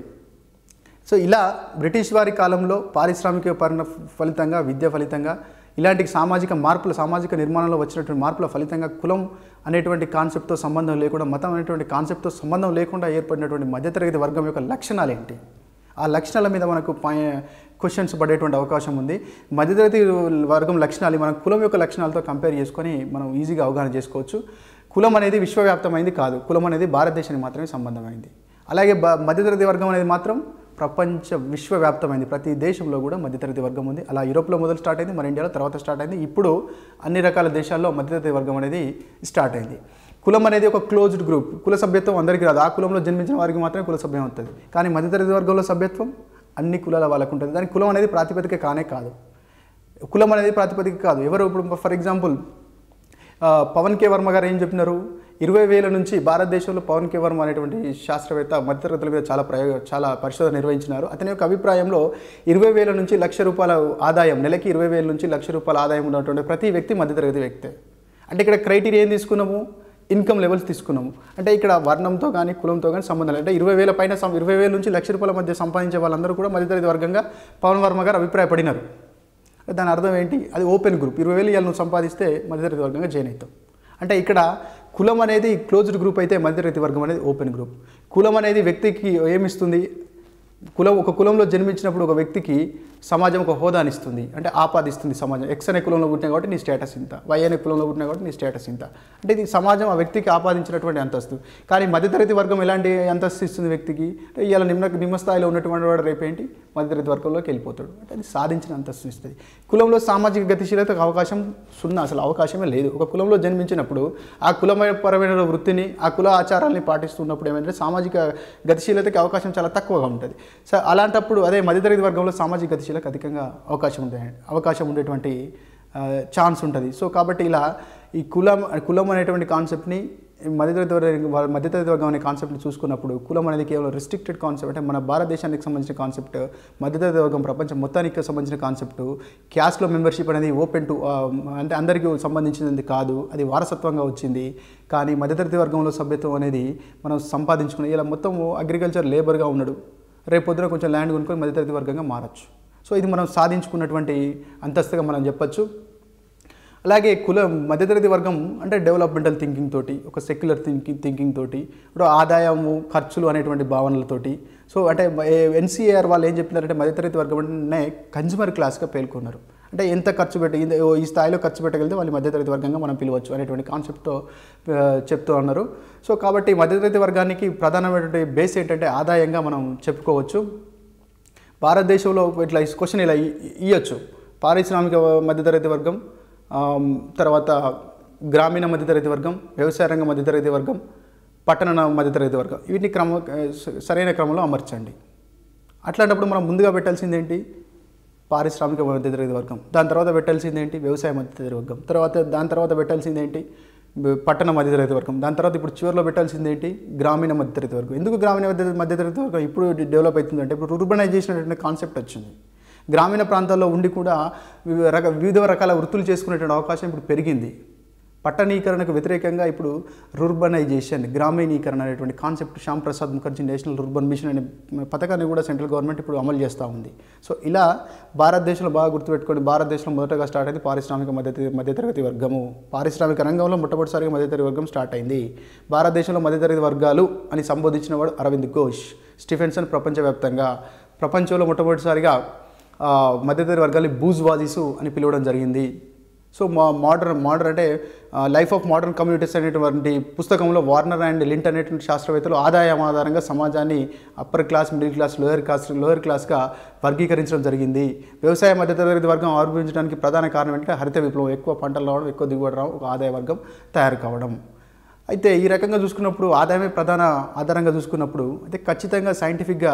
సో ఇలా బ్రిటిష్ వారి కాలంలో పారిశ్రామిక పరణ ఫలితంగా విద్య ఫలితంగా ఇలాంటి సామాజిక మార్పులు సామాజిక నిర్మాణంలో వచ్చినటువంటి మార్పుల ఫలితంగా కులం అనేటువంటి కాన్సెప్ట్తో సంబంధం లేకుండా మతం అనేటువంటి కాన్సెప్ట్తో సంబంధం లేకుండా ఏర్పడినటువంటి మధ్యతరగతి వర్గం యొక్క లక్షణాలు ఏంటి ఆ లక్షణాల మీద మనకు క్వశ్చన్స్ పడేటువంటి అవకాశం ఉంది మధ్యతరగతి వర్గం లక్షణాలు మనం కులం యొక్క లక్షణాలతో కంపేర్ చేసుకొని మనం ఈజీగా అవగాహన చేసుకోవచ్చు కులం అనేది విశ్వవ్యాప్తమైంది కాదు కులం అనేది భారతదేశానికి మాత్రమే సంబంధమైంది అలాగే బ మధ్యతరగతి వర్గం అనేది మాత్రం ప్రపంచ విశ్వవ్యాప్తమైంది ప్రతి దేశంలో కూడా మధ్యతరగతి వర్గం ఉంది అలా యూరోప్లో మొదలు స్టార్ట్ అయింది మన ఇండియాలో తర్వాత స్టార్ట్ అయింది ఇప్పుడు అన్ని రకాల దేశాల్లో మధ్యతరగతి వర్గం అనేది స్టార్ట్ అయింది కులం అనేది ఒక క్లోజ్డ్ గ్రూప్ కుల సభ్యత్వం అందరికీ రాదు ఆ కులంలో జన్మించిన వారికి మాత్రమే కుల సభ్యం ఉంటుంది కానీ మధ్యతరగతి వర్గంలో సభ్యత్వం అన్ని కులాల వాళ్ళకు ఉంటుంది దాని కులం అనేది ప్రాతిపదిక కానే కాదు కులం అనేది ప్రాతిపదిక కాదు ఎవరు ఇప్పుడు for example Pavan K Varma గారు ఏం చెప్పినారు ఇరవై వేల నుంచి భారతదేశంలో పవన్ కే వర్మ అనేటువంటి శాస్త్రవేత్త మధ్యతరగతుల మీద చాలా ప్రయోగ చాలా పరిశోధన నిర్వహించినారు అతని యొక్క అభిప్రాయంలో ఇరవై వేల నుంచి లక్ష రూపాయల ఆదాయం నెలకి ఇరవై వేల నుంచి లక్ష రూపాయల ఆదాయం ఉన్నటువంటి ప్రతి వ్యక్తి మధ్యతరగతి వ్యక్తే అంటే ఇక్కడ క్రైటీరియా ఏం తీసుకున్నాము ఇన్కమ్ లెవెల్స్ తీసుకున్నాము అంటే ఇక్కడ వర్ణంతో కానీ కులంతో కానీ సంబంధం అంటే ఇరవై వేల పైన ఇరవై వేల నుంచి లక్ష రూపాయల మధ్య సంపాదించే వాళ్ళందరూ కూడా మధ్యతరగతి వర్గంగా పవన్ వర్మ గారు అభిప్రాయపడినారు దాని అర్థం ఏంటి అది ఓపెన్ గ్రూప్ ఇరవై వేలు ఇవాళ నువ్వు సంపాదిస్తే మధ్యతరగతి వర్గంగా జాయిన్ అవుతావు అంటే ఇక్కడ కులం అనేది క్లోజ్డ్ గ్రూప్ అయితే మధ్యతరగతి వర్గం అనేది ఓపెన్ గ్రూప్ కులం అనేది వ్యక్తికి ఏమిస్తుంది కులం ఒక కులంలో జన్మించినప్పుడు ఒక వ్యక్తికి సమాజం ఒక హోదానిస్తుంది అంటే ఆపాదిస్తుంది సమాజం ఎక్స్ అనే కులంలో పుట్టినా కాబట్టి నీ స్టేటస్ ఇంత వై అనే కులంలో పుట్టినా కాబట్టి నీ స్టేటస్ ఇంత అంటే ఇది సమాజం ఆ వ్యక్తికి ఆపాదించినటువంటి అంతస్తు కానీ మధ్యతరగతి వర్గం ఎలాంటి అంతస్తు ఇస్తుంది వ్యక్తికి ఇలా నిమ్న నిమ్మస్థాయిలో ఉన్నటువంటి వాడు రేపేంటి మధ్యతరగతి వర్గంలోకి వెళ్ళిపోతాడు అంటే అది సాధించిన అంతస్తు ఇస్తుంది కులంలో సామాజిక గతిశీలతకు అవకాశం సున్నా అసలు అవకాశమే లేదు ఒక కులంలో జన్మించినప్పుడు ఆ కులపరమైన వృత్తిని ఆ కుల ఆచారాలని పాటిస్తున్నప్పుడు ఏమంటే సామాజిక గతిశీలతకి అవకాశం చాలా తక్కువగా ఉంటుంది సో అలాంటప్పుడు అదే మధ్యతరగతి వర్గంలో సామాజిక గతిశీలకు అధికంగా అవకాశం ఉండే అవకాశం ఉండేటువంటి ఛాన్స్ ఉంటుంది సో కాబట్టి ఇలా ఈ కులం కులం అనేటువంటి కాన్సెప్ట్ని మధ్యతరగతి వర్గం మధ్యతరగతి వర్గం అనే కాన్సెప్ట్ని చూసుకున్నప్పుడు కులం అనేది కేవలం రిస్ట్రిక్టెడ్ కాన్సెప్ట్ అంటే మన భారతదేశానికి సంబంధించిన కాన్సెప్ట్ మధ్యతరగతి వర్గం ప్రపంచం మొత్తానికి సంబంధించిన కాన్సెప్ట్ క్యాస్ట్లో మెంబర్షిప్ అనేది ఓపెన్ టు అంటే అందరికీ సంబంధించినది కాదు అది వారసత్వంగా వచ్చింది కానీ మధ్యతరగతి వర్గంలో సభ్యత్వం అనేది మనం సంపాదించుకున్నాం ఇలా మొత్తం అగ్రికల్చర్ లేబర్గా ఉన్నాడు రేపు పొద్దున కొంచెం ల్యాండ్ కొనుక్కొని మధ్యతరగతి వర్గంగా మారచ్చు సో ఇది మనం సాధించుకున్నటువంటి అంతస్తుగా మనం చెప్పచ్చు అలాగే కుల మధ్యతరగతి వర్గం అంటే డెవలప్మెంటల్ థింకింగ్ తోటి ఒక సెక్యులర్ థింకింగ్ థింకింగ్ తోటి ఇప్పుడు ఆదాయము ఖర్చులు అనేటువంటి భావనలతోటి సో అంటే ఎన్సీఆర్ వాళ్ళు ఏం చెప్పినారంటే మధ్యతరగతి వర్గం అంటే కన్జ్యూమర్ క్లాస్గా పేర్కొన్నారు అంటే ఎంత ఖర్చు పెట్టి ఈ స్థాయిలో ఖర్చు పెట్టగలిగితే వాళ్ళు మధ్యతరగతి వర్గంగా మనం పిలవచ్చు అనేటువంటి కాన్సెప్ట్తో చెప్తూ ఉన్నారు సో కాబట్టి మధ్యతరగతి వర్గానికి ప్రధానమైనటువంటి బేస్ ఏంటంటే ఆదాయంగా మనం చెప్పుకోవచ్చు భారతదేశంలో ఇట్లా క్వశ్చన్ ఇలా ఇవ్వచ్చు పారిశ్రామిక మధ్యతరగతి వర్గం తర్వాత గ్రామీణ మధ్యతరగతి వర్గం వ్యవసాయ రంగ మధ్యతరగతి వర్గం పట్టణ మధ్యతరగతి వర్గం వీటిని క్రమ సరైన క్రమంలో అమర్చండి అట్లాంటప్పుడు మనం ముందుగా పెట్టాల్సింది ఏంటి పారిశ్రామిక మధ్యతరగతి వర్గం దాని తర్వాత పెట్టాల్సింది ఏంటి వ్యవసాయ మధ్యతరగతి వర్గం తర్వాత దాని తర్వాత పెట్టాల్సింది ఏంటి పట్టణ మధ్యతరగతి వర్గం దాని తర్వాత ఇప్పుడు చివరిలో పెట్టాల్సింది ఏంటి గ్రామీణ మధ్యతరగతి వర్గం ఎందుకు గ్రామీణ మధ్య మధ్యతరగతి వర్గం ఇప్పుడు డెవలప్ అవుతుందంటే ఇప్పుడు రూర్బనైజేషన్ అనేటువంటి కాన్సెప్ట్ వచ్చింది గ్రామీణ ప్రాంతాల్లో ఉండి కూడా రక వివిధ రకాల వృత్తులు చేసుకునేటువంటి అవకాశం ఇప్పుడు పెరిగింది పట్టణీకరణకు వ్యతిరేకంగా ఇప్పుడు రూర్బనైజేషన్ గ్రామీణీకరణ అనేటువంటి concept Shyam Prasad Mukherjee national rurban mission అనే పథకాన్ని కూడా సెంట్రల్ గవర్నమెంట్ ఇప్పుడు అమలు చేస్తూ ఉంది సో ఇలా భారతదేశంలో బాగా గుర్తుపెట్టుకోండి భారతదేశంలో మొదటగా స్టార్ట్ అయింది పారిశ్రామిక మధ్య మధ్యతరగతి వర్గము పారిశ్రామిక రంగంలో మొట్టమొదటిసారిగా మధ్యతరగతి వర్గం స్టార్ట్ అయింది భారతదేశంలో మధ్యతరగతి వర్గాలు అని సంబోధించిన వాడు అరవింద్ ఘోష్ స్టీఫెన్సన్ ప్రపంచవ్యాప్తంగా ప్రపంచంలో మొట్టమొదటిసారిగా మధ్యతరగతి వర్గాలు బూజ్వాజీసు అని పిలవడం జరిగింది సో మా మోడర్న్ మోడర్ అంటే లైఫ్ ఆఫ్ మోడర్న్ కమ్యూనిటీస్ అనేటువంటి పుస్తకంలో వార్నర్ అండ్ లింట్ అనేటువంటి శాస్త్రవేత్తలు ఆదాయం ఆధారంగా సమాజాన్ని upper class middle class lower class lower క్లాస్గా వర్గీకరించడం జరిగింది వ్యవసాయ మధ్యతరగతి వర్గం ఆరోపించడానికి ప్రధాన కారణం ఏంటంటే హరిత విప్లవం ఎక్కువ పంటలు రావడం ఎక్కువ దిగుబడి రావడం ఒక ఆదాయ వర్గం తయారు కావడం అయితే ఈ రకంగా చూసుకున్నప్పుడు ఆదాయమే ప్రధాన ఆధారంగా చూసుకున్నప్పుడు అయితే ఖచ్చితంగా సైంటిఫిక్గా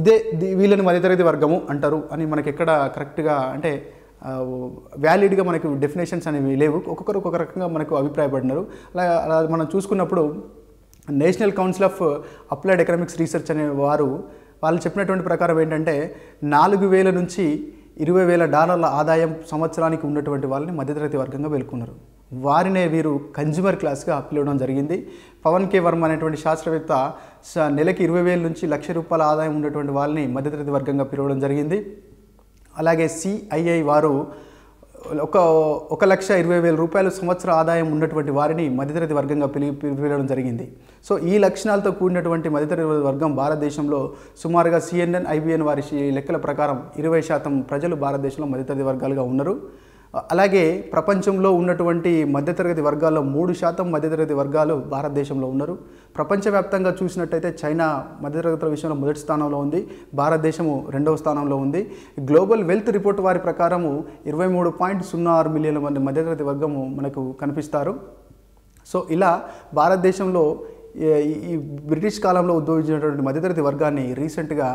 ఇదే వీళ్ళని మధ్యతరగతి వర్గము అంటారు అని మనకి ఎక్కడ కరెక్ట్గా అంటే వ్యాలిడ్గా మనకు డెఫినేషన్స్ అనేవి లేవు ఒక్కొక్కరు ఒక్కొక్క రకంగా మనకు అభిప్రాయపడినారు అలా అలా మనం చూసుకున్నప్పుడు national council of applied economics research అనే వారు వాళ్ళు చెప్పినటువంటి ప్రకారం ఏంటంటే నాలుగు వేల నుంచి ఇరవై వేల డాలర్ల ఆదాయం సంవత్సరానికి ఉన్నటువంటి వాళ్ళని మధ్యతరగతి వర్గంగా వెలుకున్నారు వారినే వీరు కన్జ్యూమర్ క్లాస్గా పిలవడం జరిగింది పవన్ కే వర్మ అనేటువంటి శాస్త్రవేత్త నెలకి ఇరవై వేల నుంచి లక్ష రూపాయల ఆదాయం ఉన్నటువంటి వాళ్ళని మధ్యతరగతి వర్గంగా పిలవడం జరిగింది అలాగే సిఐఐ వారు ఒక ఒక లక్ష ఇరవై వేల రూపాయలు సంవత్సర ఆదాయం ఉన్నటువంటి వారిని మధ్యతరగతి వర్గంగా పిలి పిలవడం జరిగింది సో ఈ లక్షణాలతో కూడినటువంటి మధ్యతరగతి వర్గం భారతదేశంలో సుమారుగా సిఎన్ఎన్ ఐబిఎన్ వారి లెక్కల ప్రకారం ఇరవై శాతం ప్రజలు భారతదేశంలో మధ్యతరగతి వర్గాలుగా ఉన్నారు అలాగే ప్రపంచంలో ఉన్నటువంటి మధ్యతరగతి వర్గాల్లో మూడు శాతం మధ్యతరగతి వర్గాలు భారతదేశంలో ఉన్నారు ప్రపంచవ్యాప్తంగా చూసినట్టయితే చైనా మధ్యతరగతుల విషయంలో మొదటి స్థానంలో ఉంది భారతదేశము రెండవ స్థానంలో ఉంది గ్లోబల్ వెల్త్ రిపోర్ట్ వారి ప్రకారము ఇరవై మూడు పాయింట్ సున్నా ఆరు మిలియన్ల మంది మధ్యతరగతి వర్గము మనకు కనిపిస్తారు సో ఇలా భారతదేశంలో ఈ బ్రిటిష్ కాలంలో ఉద్భవించినటువంటి మధ్యతరగతి వర్గాన్ని రీసెంట్గా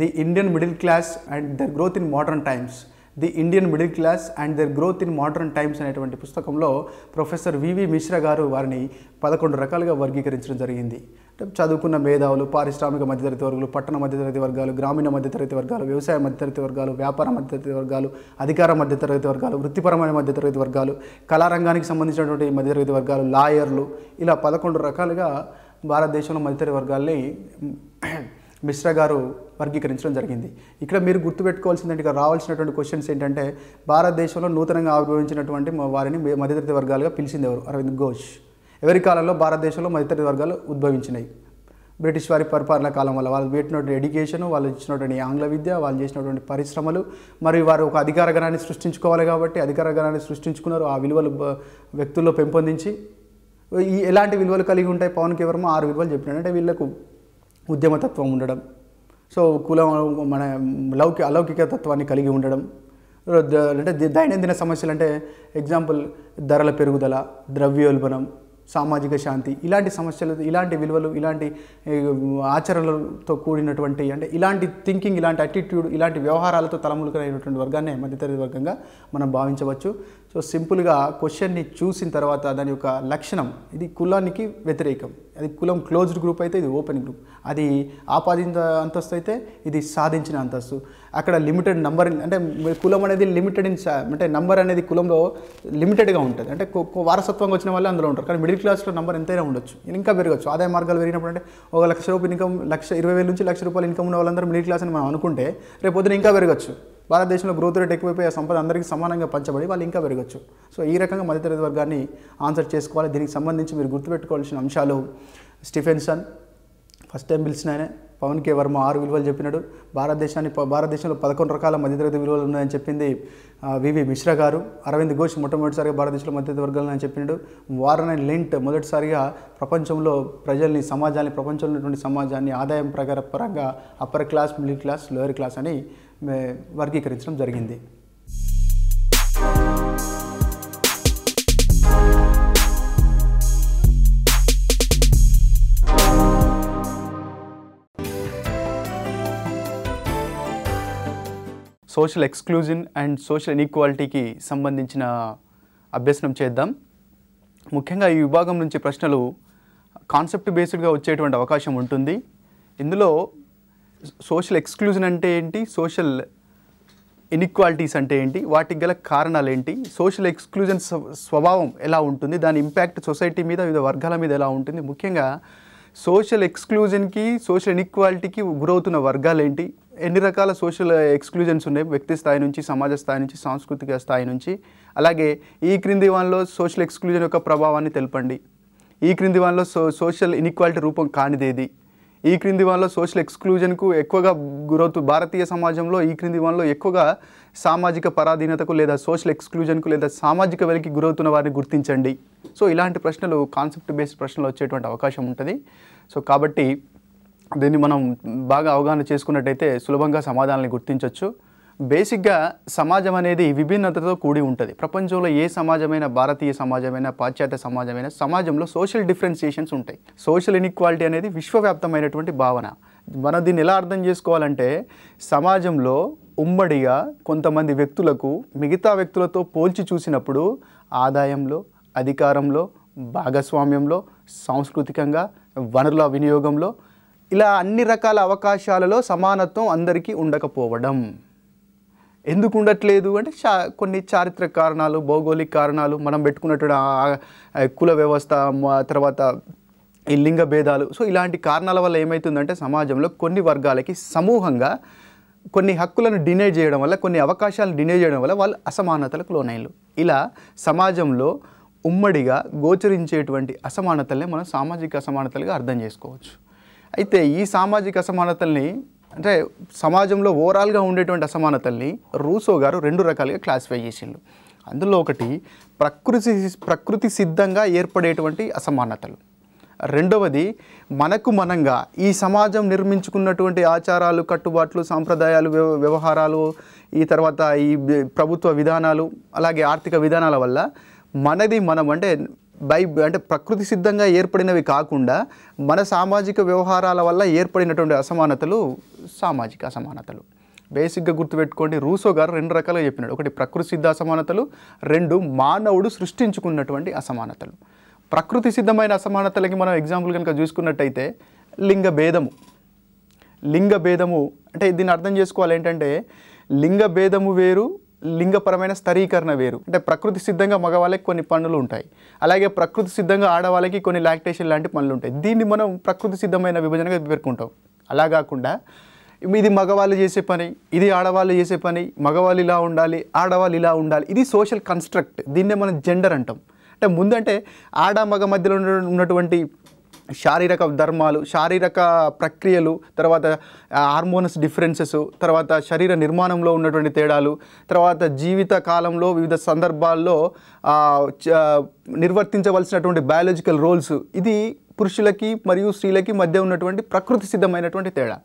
the Indian middle class and the growth in modern times the Indian middle class and their growth in modern times అనేటువంటి పుస్తకంలో ప్రొఫెసర్ వివి మిశ్రా గారు వారిని పదకొండు రకాలుగా వర్గీకరించడం జరిగింది అంటే చదువుకున్న మేధావులు పారిశ్రామిక మధ్యతరగతి వర్గాలు పట్టణ మధ్యతరగతి వర్గాలు గ్రామీణ మధ్యతరగతి వర్గాలు వ్యవసాయ మధ్యతరగతి వర్గాలు వ్యాపార మధ్యతరగతి వర్గాలు అధికార మధ్యతరగతి వర్గాలు వృత్తిపరమైన మధ్యతరగతి వర్గాలు కళారంగానికి సంబంధించినటువంటి మధ్యతరగతి వర్గాలు లాయర్లు ఇలా పదకొండు రకాలుగా భారతదేశంలో మధ్యతరగతి వర్గాల్ని మిశ్రా గారు వర్గీకరించడం జరిగింది ఇక్కడ మీరు గుర్తుపెట్టుకోవాల్సిందంటే ఇక్కడ రావాల్సినటువంటి క్వశ్చన్స్ ఏంటంటే భారతదేశంలో నూతనంగా ఆవిర్భవించినటువంటి వారిని మధ్యతరతి వర్గాలుగా పిలిచింది ఎవరు అరవింద్ ఘోష్ ఎవరి కాలంలో భారతదేశంలో మధ్యతరతి వర్గాలు ఉద్భవించినాయి బ్రిటిష్ వారి పరిపాలన కాలం వల్ల వాళ్ళు పెట్టినటువంటి ఎడ్యుకేషన్ వాళ్ళు ఇచ్చినటువంటి ఆంగ్ల విద్య వాళ్ళు చేసినటువంటి పరిశ్రమలు మరియు వారు ఒక అధికార గణాన్ని సృష్టించుకోవాలి కాబట్టి అధికార గణాన్ని సృష్టించుకున్నారు ఆ విలువలు వ్యక్తుల్లో పెంపొందించి ఈ ఎలాంటి విలువలు కలిగి ఉంటాయి పవన్ కేవలం ఆరు విలువలు చెప్పినాడు అంటే వీళ్ళకు ఉద్యమతత్వం ఉండడం సో కులం మన లౌకి అలౌకిక తత్వాన్ని కలిగి ఉండడం అంటే దైనందిన సమస్యలు అంటే ఎగ్జాంపుల్ ధరల పెరుగుదల ద్రవ్యోల్బణం సామాజిక శాంతి ఇలాంటి సమస్యలు ఇలాంటి విలువలు ఇలాంటి ఆచరణలతో కూడినటువంటి అంటే ఇలాంటి థింకింగ్ ఇలాంటి అటిట్యూడ్ ఇలాంటి వ్యవహారాలతో తలములుకైనటువంటి వర్గాన్నే మధ్యతరగతి వర్గంగా మనం భావించవచ్చు సో సింపుల్గా క్వశ్చన్ని చూసిన తర్వాత దాని యొక్క లక్షణం ఇది కులానికి వ్యతిరేకం అది కులం క్లోజ్డ్ గ్రూప్ అయితే ఇది ఓపెన్ గ్రూప్ అది ఆపాదించిన అంతస్తు అయితే ఇది సాధించిన అంతస్తు అక్కడ లిమిటెడ్ నంబర్ అంటే కులం అనేది లిమిటెడ్ ఇన్ అంటే నంబర్ అనేది కులంలో లిమిటెడ్గా ఉంటుంది అంటే వారసత్వంగా వచ్చిన వాళ్ళే అందులో ఉంటారు కానీ మిడిల్ క్లాస్లో నంబర్ ఎంతైనా ఉండొచ్చు ఇంకా పెరగచ్చు ఆదాయ మార్గాలు పెరిగినప్పుడు అంటే ఒక లక్ష రూపాయలు ఇన్కమ్ లక్ష ఇరవై వేల నుంచి లక్ష రూపాయలు ఇన్కమ్ ఉన్న వాళ్ళందరూ మిడిల్ క్లాస్ అని మనం అనుకుంటే రేపొద్దున ఇంకా పెరగచ్చు భారతదేశంలో గ్రోత్ రేట్ ఎక్కువైపోయి సంపద అందరికీ సమానంగా పంచబడి వాళ్ళు ఇంకా పెరగచ్చు సో ఈ రకంగా మధ్యతరగతి వర్గాన్ని ఆన్సర్ చేసుకోవాలి దీనికి సంబంధించి మీరు గుర్తుపెట్టుకోవాల్సిన అంశాలు స్టిఫెన్సన్ ఫస్ట్ టైం పిలిచిన ఆయనే పవన్ కే వర్మ ఆరు విలువలు చెప్పినాడు భారతదేశాన్ని భారతదేశంలో పదకొండు రకాల మధ్యతరగతి విలువలు ఉన్నాయని చెప్పింది వివి మిశ్రా గారు అరవింద్ ఘోష్ మొట్టమొదటిసారిగా భారతదేశంలో మధ్యతరగతి వర్గాలను అని చెప్పినాడు వారన్ లింట్ మొదటిసారిగా ప్రపంచంలో ప్రజల్ని సమాజాన్ని ప్రపంచంలో ఉన్నటువంటి సమాజాన్ని ఆదాయం ప్రకార పరంగా upper class middle class lower class అని వర్గీకరించడం జరిగింది సోషల్ ఎక్స్క్లూజన్ అండ్ సోషల్ ఇన్ఈక్వాలిటీకి సంబంధించిన అభ్యసనం చేద్దాం ముఖ్యంగా ఈ విభాగం నుంచి ప్రశ్నలు కాన్సెప్ట్ బేస్డ్గా వచ్చేటువంటి అవకాశం ఉంటుంది ఇందులో సోషల్ ఎక్స్క్లూజన్ అంటే ఏంటి సోషల్ ఇన్ఈక్వాలిటీస్ అంటే ఏంటి వాటికి గల కారణాలు ఏంటి సోషల్ ఎక్స్క్లూజన్ స్వభావం ఎలా ఉంటుంది దాని ఇంపాక్ట్ సొసైటీ మీద వివిధ వర్గాల మీద ఎలా ఉంటుంది ముఖ్యంగా సోషల్ ఎక్స్క్లూజన్కి సోషల్ ఇన్ఈక్వాలిటీకి గురవుతున్న వర్గాలు ఏంటి ఎన్ని రకాల సోషల్ ఎక్స్క్లూజన్స్ ఉన్నాయి వ్యక్తి స్థాయి నుంచి సమాజ స్థాయి నుంచి సాంస్కృతిక స్థాయి నుంచి అలాగే ఈ క్రింది వాళ్ళలో సోషల్ ఎక్స్క్లూజన్ యొక్క ప్రభావాన్ని తెలపండి ఈ క్రింది వాళ్ళలో సో సోషల్ ఇన్ఈక్వాలిటీ రూపం కానిదేది ఈ క్రింది వాళ్ళలో సోషల్ ఎక్స్క్లూజన్కు ఎక్కువగా గురవుతూ భారతీయ సమాజంలో ఈ క్రింది వాళ్ళలో ఎక్కువగా సామాజిక పరాధీనతకు లేదా సోషల్ ఎక్స్క్లూజన్కు లేదా సామాజిక వెలికి గురవుతున్న వారిని గుర్తించండి సో ఇలాంటి ప్రశ్నలు కాన్సెప్ట్ బేస్డ్ ప్రశ్నలు వచ్చేటువంటి అవకాశం ఉంటుంది సో కాబట్టి దీన్ని మనం బాగా అవగాహన చేసుకున్నట్టయితే సులభంగా సమాధానాన్ని గుర్తించవచ్చు బేసిక్గా సమాజం అనేది విభిన్నతతో కూడి ఉంటుంది ప్రపంచంలో ఏ సమాజమైన భారతీయ సమాజమైన పాశ్చాత్య సమాజమైన సమాజంలో సోషల్ డిఫరెన్సియేషన్స్ ఉంటాయి సోషల్ ఇన్ఈక్వాలిటీ అనేది విశ్వవ్యాప్తమైనటువంటి భావన మనం దీన్ని ఎలా అర్థం చేసుకోవాలంటే సమాజంలో ఉమ్మడిగా కొంతమంది వ్యక్తులకు మిగతా వ్యక్తులతో పోల్చి చూసినప్పుడు ఆదాయంలో అధికారంలో భాగస్వామ్యంలో సాంస్కృతికంగా వనరుల వినియోగంలో ఇలా అన్ని రకాల అవకాశాలలో సమానత్వం అందరికీ ఉండకపోవడం ఎందుకు ఉండట్లేదు అంటే చా కొన్ని చారిత్రక కారణాలు భౌగోళిక కారణాలు మనం పెట్టుకున్నటువంటి కుల వ్యవస్థ తర్వాత ఈ లింగ భేదాలు సో ఇలాంటి కారణాల వల్ల ఏమవుతుందంటే సమాజంలో కొన్ని వర్గాలకి సమూహంగా కొన్ని హక్కులను డినే చేయడం వల్ల కొన్ని అవకాశాలను డినే చేయడం వల్ల వాళ్ళు అసమానతలకు లోనైలు ఇలా సమాజంలో ఉమ్మడిగా గోచరించేటువంటి అసమానతలే మనం సామాజిక అసమానతలుగా అర్థం చేసుకోవచ్చు అయితే ఈ సామాజిక అసమానతల్ని అంటే సమాజంలో ఓవరాల్గా ఉండేటువంటి అసమానతల్ని రూసో గారు రెండు రకాలుగా క్లాసిఫై చేసిండు అందులో ఒకటి ప్రకృతి ప్రకృతి సిద్ధంగా ఏర్పడేటువంటి అసమానతలు రెండవది మనకు మనంగా ఈ సమాజం నిర్మించుకున్నటువంటి ఆచారాలు కట్టుబాట్లు సాంప్రదాయాలు వ్యవహారాలు ఈ తర్వాత ఈ ప్రభుత్వ విధానాలు అలాగే ఆర్థిక విధానాల వల్ల మనది మనం అంటే బై అంటే ప్రకృతి సిద్ధంగా ఏర్పడినవి కాకుండా మన సామాజిక వ్యవహారాల వల్ల ఏర్పడినటువంటి అసమానతలు సామాజిక అసమానతలు బేసిక్గా గుర్తుపెట్టుకోండి రూసో గారు రెండు రకాలుగా చెప్పినాడు ఒకటి ప్రకృతి సిద్ధ అసమానతలు రెండు మానవుడు సృష్టించుకున్నటువంటి అసమానతలు ప్రకృతి సిద్ధమైన అసమానతలకి మనం ఎగ్జాంపుల్ కనుక చూసుకున్నట్టయితే లింగ భేదము లింగ భేదము అంటే దీన్ని అర్థం చేసుకోవాలి ఏంటంటే లింగ భేదము వేరు లింగపరమైన స్థరీకరణ వేరు అంటే ప్రకృతి సిద్ధంగా మగవాళ్ళకి కొన్ని పనులు ఉంటాయి అలాగే ప్రకృతి సిద్ధంగా ఆడవాళ్ళకి కొన్ని లాక్టేషన్ లాంటి పనులు ఉంటాయి దీన్ని మనం ప్రకృతి సిద్ధమైన విభజనగా పేర్కొంటాం అలా కాకుండా ఇది మగవాళ్ళు చేసే పని ఇది ఆడవాళ్ళు చేసే పని మగవాళ్ళు ఇలా ఉండాలి ఆడవాళ్ళు ఇలా ఉండాలి ఇది సోషల్ కన్స్ట్రక్ట్ దీన్నే మనం జెండర్ అంటాం అంటే ముందంటే ఆడ మగ మధ్యలో ఉన్నటువంటి శారీరక ధర్మాలు శారీరక ప్రక్రియలు తర్వాత హార్మోనస్ డిఫరెన్సెస్ తర్వాత శరీర నిర్మాణంలో ఉన్నటువంటి తేడాలు తర్వాత జీవిత కాలంలో వివిధ సందర్భాల్లో నిర్వర్తించవలసినటువంటి బయాలజికల్ రోల్స్ ఇది పురుషులకి మరియు స్త్రీలకి మధ్య ఉన్నటువంటి ప్రకృతి సిద్ధమైనటువంటి తేడా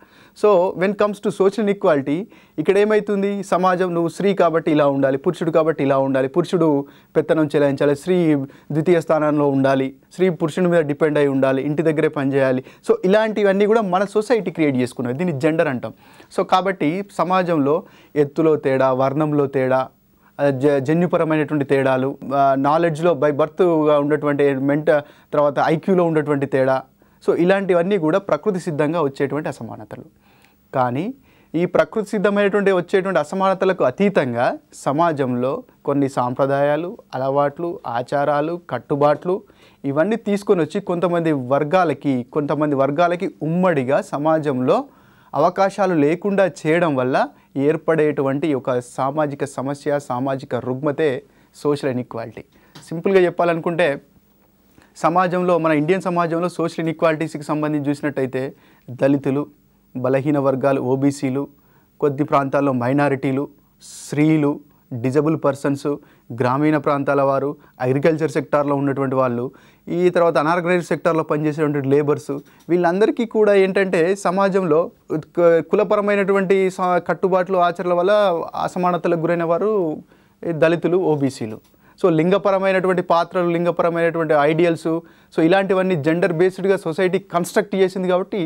so when comes to social equality ఇక్కడ ఏమవుతుంది సమాజం నువ్వు స్త్రీ కాబట్టి ఇలా ఉండాలి పురుషుడు కాబట్టి ఇలా ఉండాలి పురుషుడు పెత్తనం చెలాయించాలి స్త్రీ ద్వితీయ స్థానంలో ఉండాలి స్త్రీ పురుషుని మీద డిపెండ్ అయి ఉండాలి ఇంటి దగ్గరే పనిచేయాలి సో ఇలాంటివన్నీ కూడా మన సొసైటీ క్రియేట్ చేసుకున్నాయి దీన్ని జెండర్ అంటాం సో కాబట్టి సమాజంలో ఎత్తులో తేడా వర్ణంలో తేడా జన్యుపరమైనటువంటి తేడాలు నాలెడ్జ్లో బై బర్త్గా ఉన్నటువంటి మెంట తర్వాత ఐక్యూలో ఉన్నటువంటి తేడా సో ఇలాంటివన్నీ కూడా ప్రకృతి సిద్ధంగా వచ్చేటువంటి అసమానతలు కానీ ఈ ప్రకృతి సిద్ధమైనటువంటి వచ్చేటువంటి అసమానతలకు అతీతంగా సమాజంలో కొన్ని సాంప్రదాయాలు అలవాట్లు ఆచారాలు కట్టుబాట్లు ఇవన్నీ తీసుకొని వచ్చి కొంతమంది వర్గాలకి కొంతమంది వర్గాలకి ఉమ్మడిగా సమాజంలో అవకాశాలు లేకుండా చేయడం వల్ల ఏర్పడేటువంటి ఒక సామాజిక సమస్య సామాజిక రుగ్మతే సోషల్ ఇన్ఈక్వాలిటీ సింపుల్గా చెప్పాలనుకుంటే సమాజంలో మన ఇండియన్ సమాజంలో సోషల్ ఇన్ఈక్వాలిటీస్కి సంబంధించి చూసినట్టయితే దళితులు బలహీన వర్గాలు ఓబీసీలు కొద్ది ప్రాంతాల్లో మైనారిటీలు స్త్రీలు డిజబుల్ పర్సన్స్ గ్రామీణ ప్రాంతాల వారు అగ్రికల్చర్ సెక్టార్లో ఉన్నటువంటి వాళ్ళు ఈ తర్వాత అనార్గనైజ్ సెక్టార్లో పనిచేసేటువంటి లేబర్స్ వీళ్ళందరికీ కూడా ఏంటంటే సమాజంలో కులపరమైనటువంటి కట్టుబాట్లు ఆచరణ వల్ల అసమానతలకు గురైన వారు దళితులు ఓబీసీలు సో లింగపరమైనటువంటి పాత్రలు లింగపరమైనటువంటి ఐడియల్స్ సో ఇలాంటివన్నీ జెండర్ బేస్డ్గా సొసైటీ కన్స్ట్రక్ట్ చేసింది కాబట్టి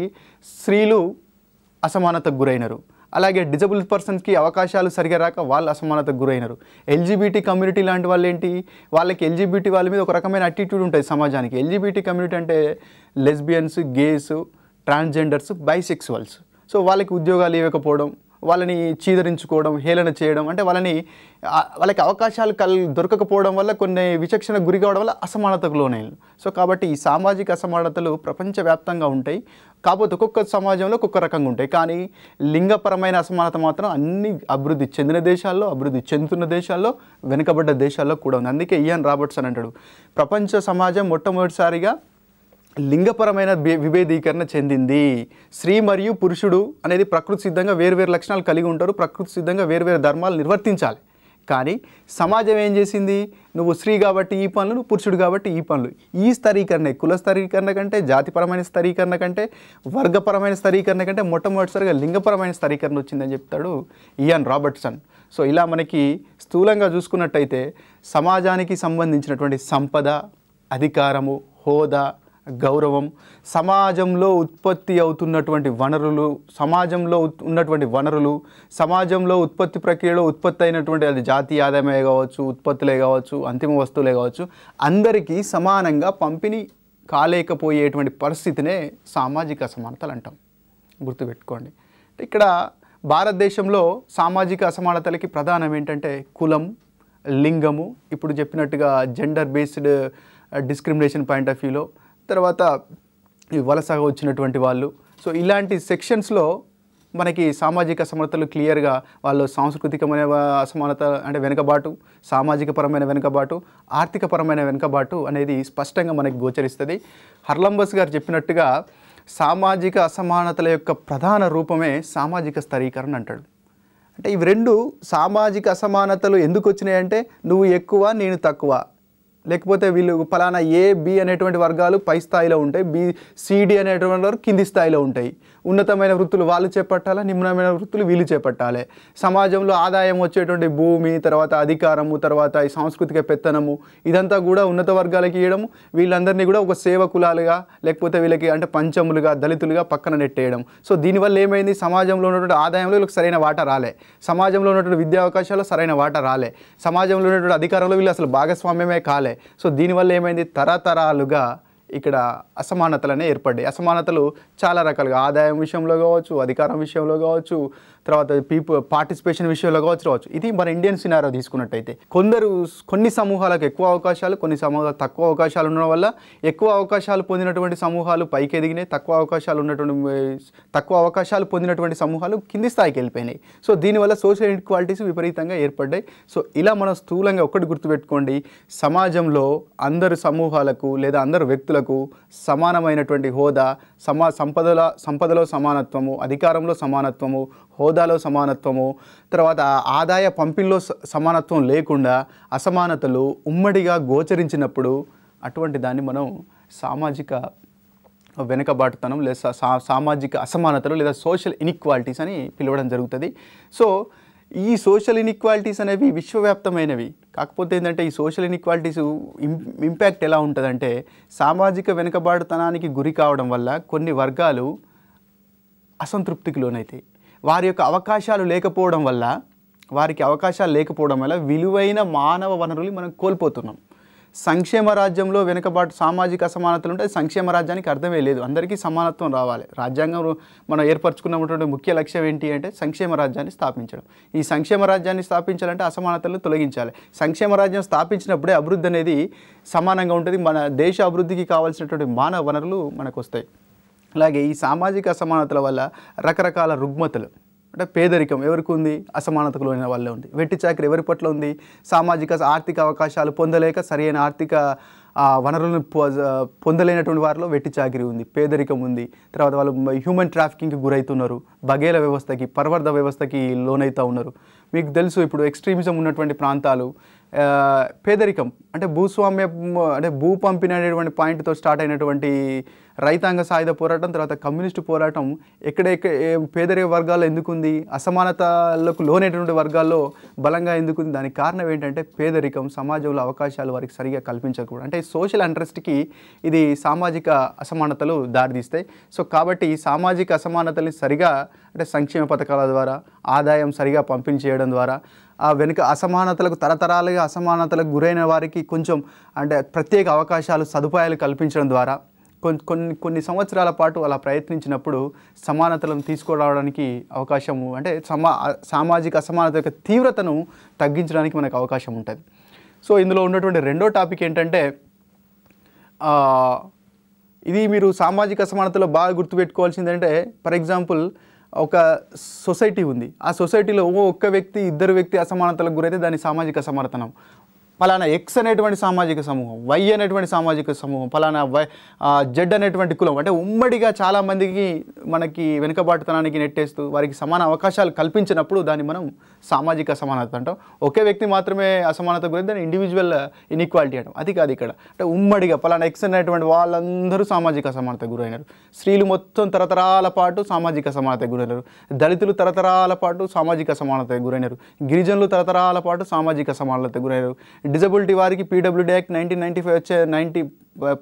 స్త్రీలు అసమానతకు గురైనరు అలాగే డిజబుల్ పర్సన్స్కి అవకాశాలు సరిగా రాక వాళ్ళు అసమానతకు గురైనారు ఎల్జీబీటీ కమ్యూనిటీ లాంటి వాళ్ళు ఏంటి వాళ్ళకి ఎల్జీబీటీ వాళ్ళ మీద ఒక రకమైన అటిట్యూడ్ ఉంటుంది సమాజానికి ఎల్జీబీటీ కమ్యూనిటీ అంటే lesbians gays transgenders bisexuals so వాళ్ళకి ఉద్యోగాలు ఇవ్వకపోవడం వాళ్ళని చీదరించుకోవడం హేళన చేయడం అంటే వాళ్ళని వాళ్ళకి అవకాశాలు కల్ దొరకకపోవడం వల్ల కొన్ని విచక్షణ గురి కావడం వల్ల అసమానతకు సో కాబట్టి ఈ సామాజిక అసమానతలు ప్రపంచవ్యాప్తంగా ఉంటాయి కాకపోతే ఒక్కొక్క సమాజంలో ఒక్కొక్క రకంగా ఉంటాయి కానీ లింగపరమైన అసమానత మాత్రం అన్ని అభివృద్ధి చెందిన దేశాల్లో అభివృద్ధి చెందుతున్న దేశాల్లో వెనుకబడ్డ దేశాల్లో కూడా ఉంది అందుకే ఇయాన్ రాబర్ట్స్ అని అంటాడు ప్రపంచ సమాజం మొట్టమొదటిసారిగా లింగపరమైన విభేదీకరణ చెందింది స్త్రీ మరియు పురుషుడు అనేది ప్రకృతి సిద్ధంగా వేరువేరు లక్షణాలు కలిగి ఉంటారు ప్రకృతి సిద్ధంగా వేరువేరు ధర్మాలు నిర్వర్తించాలి కానీ సమాజం ఏం చేసింది నువ్వు స్త్రీ కాబట్టి ఈ పనులు పురుషుడు కాబట్టి ఈ పనులు ఈ స్థరీకరణ కుల స్థరీకరణ కంటే జాతిపరమైన స్థరీకరణ కంటే వర్గపరమైన స్థరీకరణ కంటే మొట్టమొదటిసారిగా లింగపరమైన స్థరీకరణ వచ్చిందని చెప్తాడు ఇయాన్ రాబర్ట్సన్ సో ఇలా మనకి స్థూలంగా చూసుకున్నట్టయితే సమాజానికి సంబంధించినటువంటి సంపద అధికారము హోదా గౌరవం సమాజంలో ఉత్పత్తి అవుతున్నటువంటి వనరులు సమాజంలో ఉన్నటువంటి వనరులు సమాజంలో ఉత్పత్తి ప్రక్రియలో ఉత్పత్తి అయినటువంటి అది జాతీయ ఆదాయమే కావచ్చు ఉత్పత్తులే కావచ్చు అంతిమ వస్తువులే కావచ్చు అందరికీ సమానంగా పంపిణీ కాలేకపోయేటువంటి పరిస్థితినే సామాజిక అసమానతలు అంటాం గుర్తుపెట్టుకోండి ఇక్కడ భారతదేశంలో సామాజిక అసమానతలకి ప్రధానం ఏంటంటే కులం లింగము ఇప్పుడు చెప్పినట్టుగా gender based discrimination point of వ్యూలో తర్వాత ఈ వలసగా వచ్చినటువంటి వాళ్ళు సో ఇలాంటి సెక్షన్స్లో మనకి సామాజిక అసమానతలు క్లియర్గా వాళ్ళు సాంస్కృతికమైన అసమానత అంటే వెనుకబాటు సామాజిక పరమైన వెనుకబాటు ఆర్థిక పరమైన వెనుకబాటు అనేది స్పష్టంగా మనకి గోచరిస్తుంది హర్లంబస్ గారు చెప్పినట్టుగా సామాజిక అసమానతల యొక్క ప్రధాన రూపమే సామాజిక స్థరీకరణ అంటాడు అంటే ఇవి రెండు సామాజిక అసమానతలు ఎందుకు వచ్చినాయంటే నువ్వు ఎక్కువ నేను తక్కువ లేకపోతే వీళ్ళు ఫలానా ఏ బి అనేటువంటి వర్గాలు పై స్థాయిలో ఉంటాయి బి సిడి అనేటువంటి వారు కింది స్థాయిలో ఉంటాయి ఉన్నతమైన వృత్తులు వాళ్ళు చేపట్టాలి నిమ్నమైన వృత్తులు వీళ్ళు చేపట్టాలి సమాజంలో ఆదాయం వచ్చేటువంటి భూమి తర్వాత అధికారము తర్వాత ఈ సాంస్కృతిక పెత్తనము ఇదంతా కూడా ఉన్నత వర్గాలకి ఇవ్వడము వీళ్ళందరినీ కూడా ఒక సేవ కులాలుగా లేకపోతే వీళ్ళకి అంటే పంచములుగా దళితులుగా పక్కన నెట్టేయడం సో దీనివల్ల ఏమైంది సమాజంలో ఉన్నటువంటి ఆదాయంలో వీళ్ళకి సరైన వాట రాలే సమాజంలో ఉన్నటువంటి విద్యా అవకాశాలు సరైన వాట రాలే సమాజంలో ఉన్నటువంటి అధికారంలో వీళ్ళు అసలు భాగస్వామ్యమే కాలే సో దీనివల్ల ఏమైంది తరతరాలుగా ఇక్కడ అసమానతలనే ఏర్పడ్డాయి అసమానతలు చాలా రకాలుగా ఆదాయం విషయంలో కావచ్చు అధికారం విషయంలో కావచ్చు తర్వాత పీపు పార్టిసిపేషన్ విషయంలో కావచ్చు రావచ్చు ఇది మన ఇండియన్ సినారో తీసుకున్నట్టయితే కొందరు కొన్ని సమూహాలకు ఎక్కువ అవకాశాలు కొన్ని సమూహాలు తక్కువ అవకాశాలు ఉండడం వల్ల ఎక్కువ అవకాశాలు పొందినటువంటి సమూహాలు పైకి ఎదిగినాయి తక్కువ అవకాశాలు ఉన్నటువంటి తక్కువ అవకాశాలు పొందినటువంటి సమూహాలు కింది స్థాయికి వెళ్ళిపోయినాయి సో దీనివల్ల సోషల్ ఇన్క్వాలిటీస్ విపరీతంగా ఏర్పడ్డాయి సో ఇలా మనం స్థూలంగా ఒకటి గుర్తుపెట్టుకోండి సమాజంలో అందరు సమూహాలకు లేదా అందరు వ్యక్తులకు సమానమైనటువంటి హోదా సమా సంపదల సంపదలో సమానత్వము అధికారంలో సమానత్వము హోదాలో సమానత్వము తర్వాత ఆదాయ పంపిణీలో సమానత్వం లేకుండా అసమానతలు ఉమ్మడిగా గోచరించినప్పుడు అటువంటి దాన్ని మనం సామాజిక వెనుకబాటుతనం లేదా సా సామాజిక అసమానతలు లేదా సోషల్ ఇన్ఈక్వాలిటీస్ అని పిలవడం జరుగుతుంది సో ఈ సోషల్ ఇన్ఈక్వాలిటీస్ అనేవి విశ్వవ్యాప్తమైనవి కాకపోతే ఏంటంటే ఈ సోషల్ ఇన్ఈక్వాలిటీస్ ఇంపాక్ట్ ఎలా ఉంటుందంటే సామాజిక వెనుకబాటుతనానికి గురి కావడం వల్ల కొన్ని వర్గాలు అసంతృప్తికి లోనైతాయి వారి యొక్క అవకాశాలు లేకపోవడం వల్ల వారికి అవకాశాలు లేకపోవడం వల్ల విలువైన మానవ వనరులు మనం కోల్పోతున్నాం సంక్షేమ రాజ్యంలో వెనుకబాటు సామాజిక అసమానతలు ఉంటే సంక్షేమ రాజ్యానికి అర్థమే లేదు అందరికీ సమానత్వం రావాలి రాజ్యాంగం మనం ఏర్పరచుకున్నటువంటి ముఖ్య లక్ష్యం ఏంటి అంటే సంక్షేమ రాజ్యాన్ని స్థాపించడం ఈ సంక్షేమ రాజ్యాన్ని స్థాపించాలంటే అసమానతలను తొలగించాలి సంక్షేమ రాజ్యం స్థాపించినప్పుడే అభివృద్ధి అనేది సమానంగా ఉంటుంది మన దేశ అభివృద్ధికి కావాల్సినటువంటి మానవ వనరులు మనకు వస్తాయి అలాగే ఈ సామాజిక అసమానతల వల్ల రకరకాల రుగ్మతలు అంటే పేదరికం ఎవరికి ఉంది అసమానతకు లోని వాళ్ళే ఉంది వెట్టి చాకరి ఎవరి పట్ల ఉంది సామాజిక ఆర్థిక అవకాశాలు పొందలేక సరైన ఆర్థిక వనరులను పొందలేనటువంటి వారిలో వెట్టి చాకిరి ఉంది పేదరికం ఉంది తర్వాత వాళ్ళు హ్యూమన్ ట్రాఫికింగ్కి గురవుతున్నారు బగేల వ్యవస్థకి పర్వర్ధ వ్యవస్థకి లోనైతా ఉన్నారు మీకు తెలుసు ఇప్పుడు ఎక్స్ట్రీమిజం ఉన్నటువంటి ప్రాంతాలు పేదరికం అంటే భూస్వామ్య అంటే భూ పంపిణీ అనేటువంటి పాయింట్తో స్టార్ట్ అయినటువంటి రైతాంగ సాయుధ పోరాటం తర్వాత కమ్యూనిస్టు పోరాటం ఎక్కడ పేదరిక వర్గాల్లో ఎందుకుంది అసమానతలకు లోనైనటువంటి వర్గాల్లో బలంగా ఎందుకుంది దానికి కారణం ఏంటంటే పేదరికం సమాజంలో అవకాశాలు వారికి సరిగా కల్పించకూడదు అంటే సోషల్ అంట్రెస్ట్కి ఇది సామాజిక అసమానతలు దారితీస్తాయి సో కాబట్టి సామాజిక అసమానతల్ని సరిగా అంటే సంక్షేమ పథకాల ద్వారా ఆదాయం సరిగా పంపిణీ చేయడం ద్వారా ఆ వెనుక అసమానతలకు తరతరాలుగా అసమానతలకు గురైన వారికి కొంచెం అంటే ప్రత్యేక అవకాశాలు సదుపాయాలు కల్పించడం ద్వారా కొన్ని కొన్ని కొన్ని సంవత్సరాల పాటు అలా ప్రయత్నించినప్పుడు సమానతలను తీసుకురావడానికి అవకాశము అంటే సమా సామాజిక అసమానత యొక్క తీవ్రతను తగ్గించడానికి మనకు అవకాశం ఉంటుంది సో ఇందులో ఉన్నటువంటి రెండో టాపిక్ ఏంటంటే ఇది మీరు సామాజిక అసమానతలో బాగా గుర్తుపెట్టుకోవాల్సిందంటే ఫర్ ఎగ్జాంపుల్ ఒక సొసైటీ ఉంది ఆ సొసైటీలో ఓ ఒక్క వ్యక్తి ఇద్దరు వ్యక్తి అసమానతలకు గురైతే దాని సామాజిక సమర్థనం పలానా ఎక్స్ అనేటువంటి సామాజిక సమూహం వై అనేటువంటి సామాజిక సమూహం పలానా వై జెడ్ అనేటువంటి కులం అంటే ఉమ్మడిగా చాలామందికి మనకి వెనుకబాటుతనానికి నెట్టేస్తూ వారికి సమాన అవకాశాలు కల్పించినప్పుడు దాన్ని మనం సామాజిక అసమానత అంటాం ఒకే వ్యక్తి మాత్రమే అసమానత గురించి దాన్ని ఇండివిజువల్ ఇన్ఈక్వాలిటీ అంటాం అది కాదు ఇక్కడ అంటే ఉమ్మడిగా పలానా ఎక్స్ అనేటువంటి వాళ్ళందరూ సామాజిక అసమానత గురైనారు స్త్రీలు మొత్తం తరతరాల పాటు సామాజిక సమానత గురైనారు దళితులు తరతరాల పాటు సామాజిక అసమానత గురైనారు గిరిజనులు తరతరాల పాటు సామాజిక సమానత గురైనారు డిజబిలిటీ వారికి PWD act nineteen ninety five వచ్చే ninety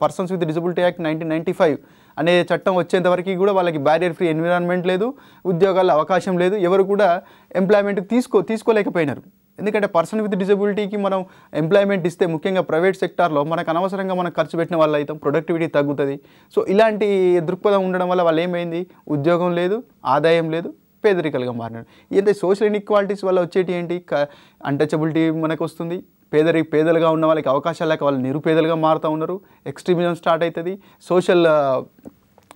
persons with disability act nineteen ninety five అనే చట్టం వచ్చేంత వరకు కూడా వాళ్ళకి బ్యారియర్ ఫ్రీ ఎన్విరాన్మెంట్ లేదు ఉద్యోగాల అవకాశం లేదు ఎవరు కూడా ఎంప్లాయ్మెంట్ తీసుకో తీసుకోలేకపోయినారు ఎందుకంటే పర్సన్ విత్ డిజబిలిటీకి మనం ఎంప్లాయ్మెంట్ ఇస్తే ముఖ్యంగా ప్రైవేట్ సెక్టార్లో మనకు అనవసరంగా మనం ఖర్చు పెట్టిన వాళ్ళు అయితే ప్రొడక్టివిటీ తగ్గుతుంది సో ఇలాంటి దృక్పథం ఉండడం వల్ల వాళ్ళు ఏమైంది ఉద్యోగం లేదు ఆదాయం లేదు పేదరికలుగా మారినాడు ఏంటంటే సోషల్ ఇన్ఈక్వాలిటీస్ వల్ల వచ్చేటి ఏంటి అన్టచబిలిటీ మనకు వస్తుంది పేదరి పేదలుగా ఉన్న వాళ్ళకి అవకాశాలు లేక వాళ్ళు నిరుపేదలుగా మారుతూ ఉన్నారు ఎక్స్ట్రీమిజం స్టార్ట్ అవుతుంది సోషల్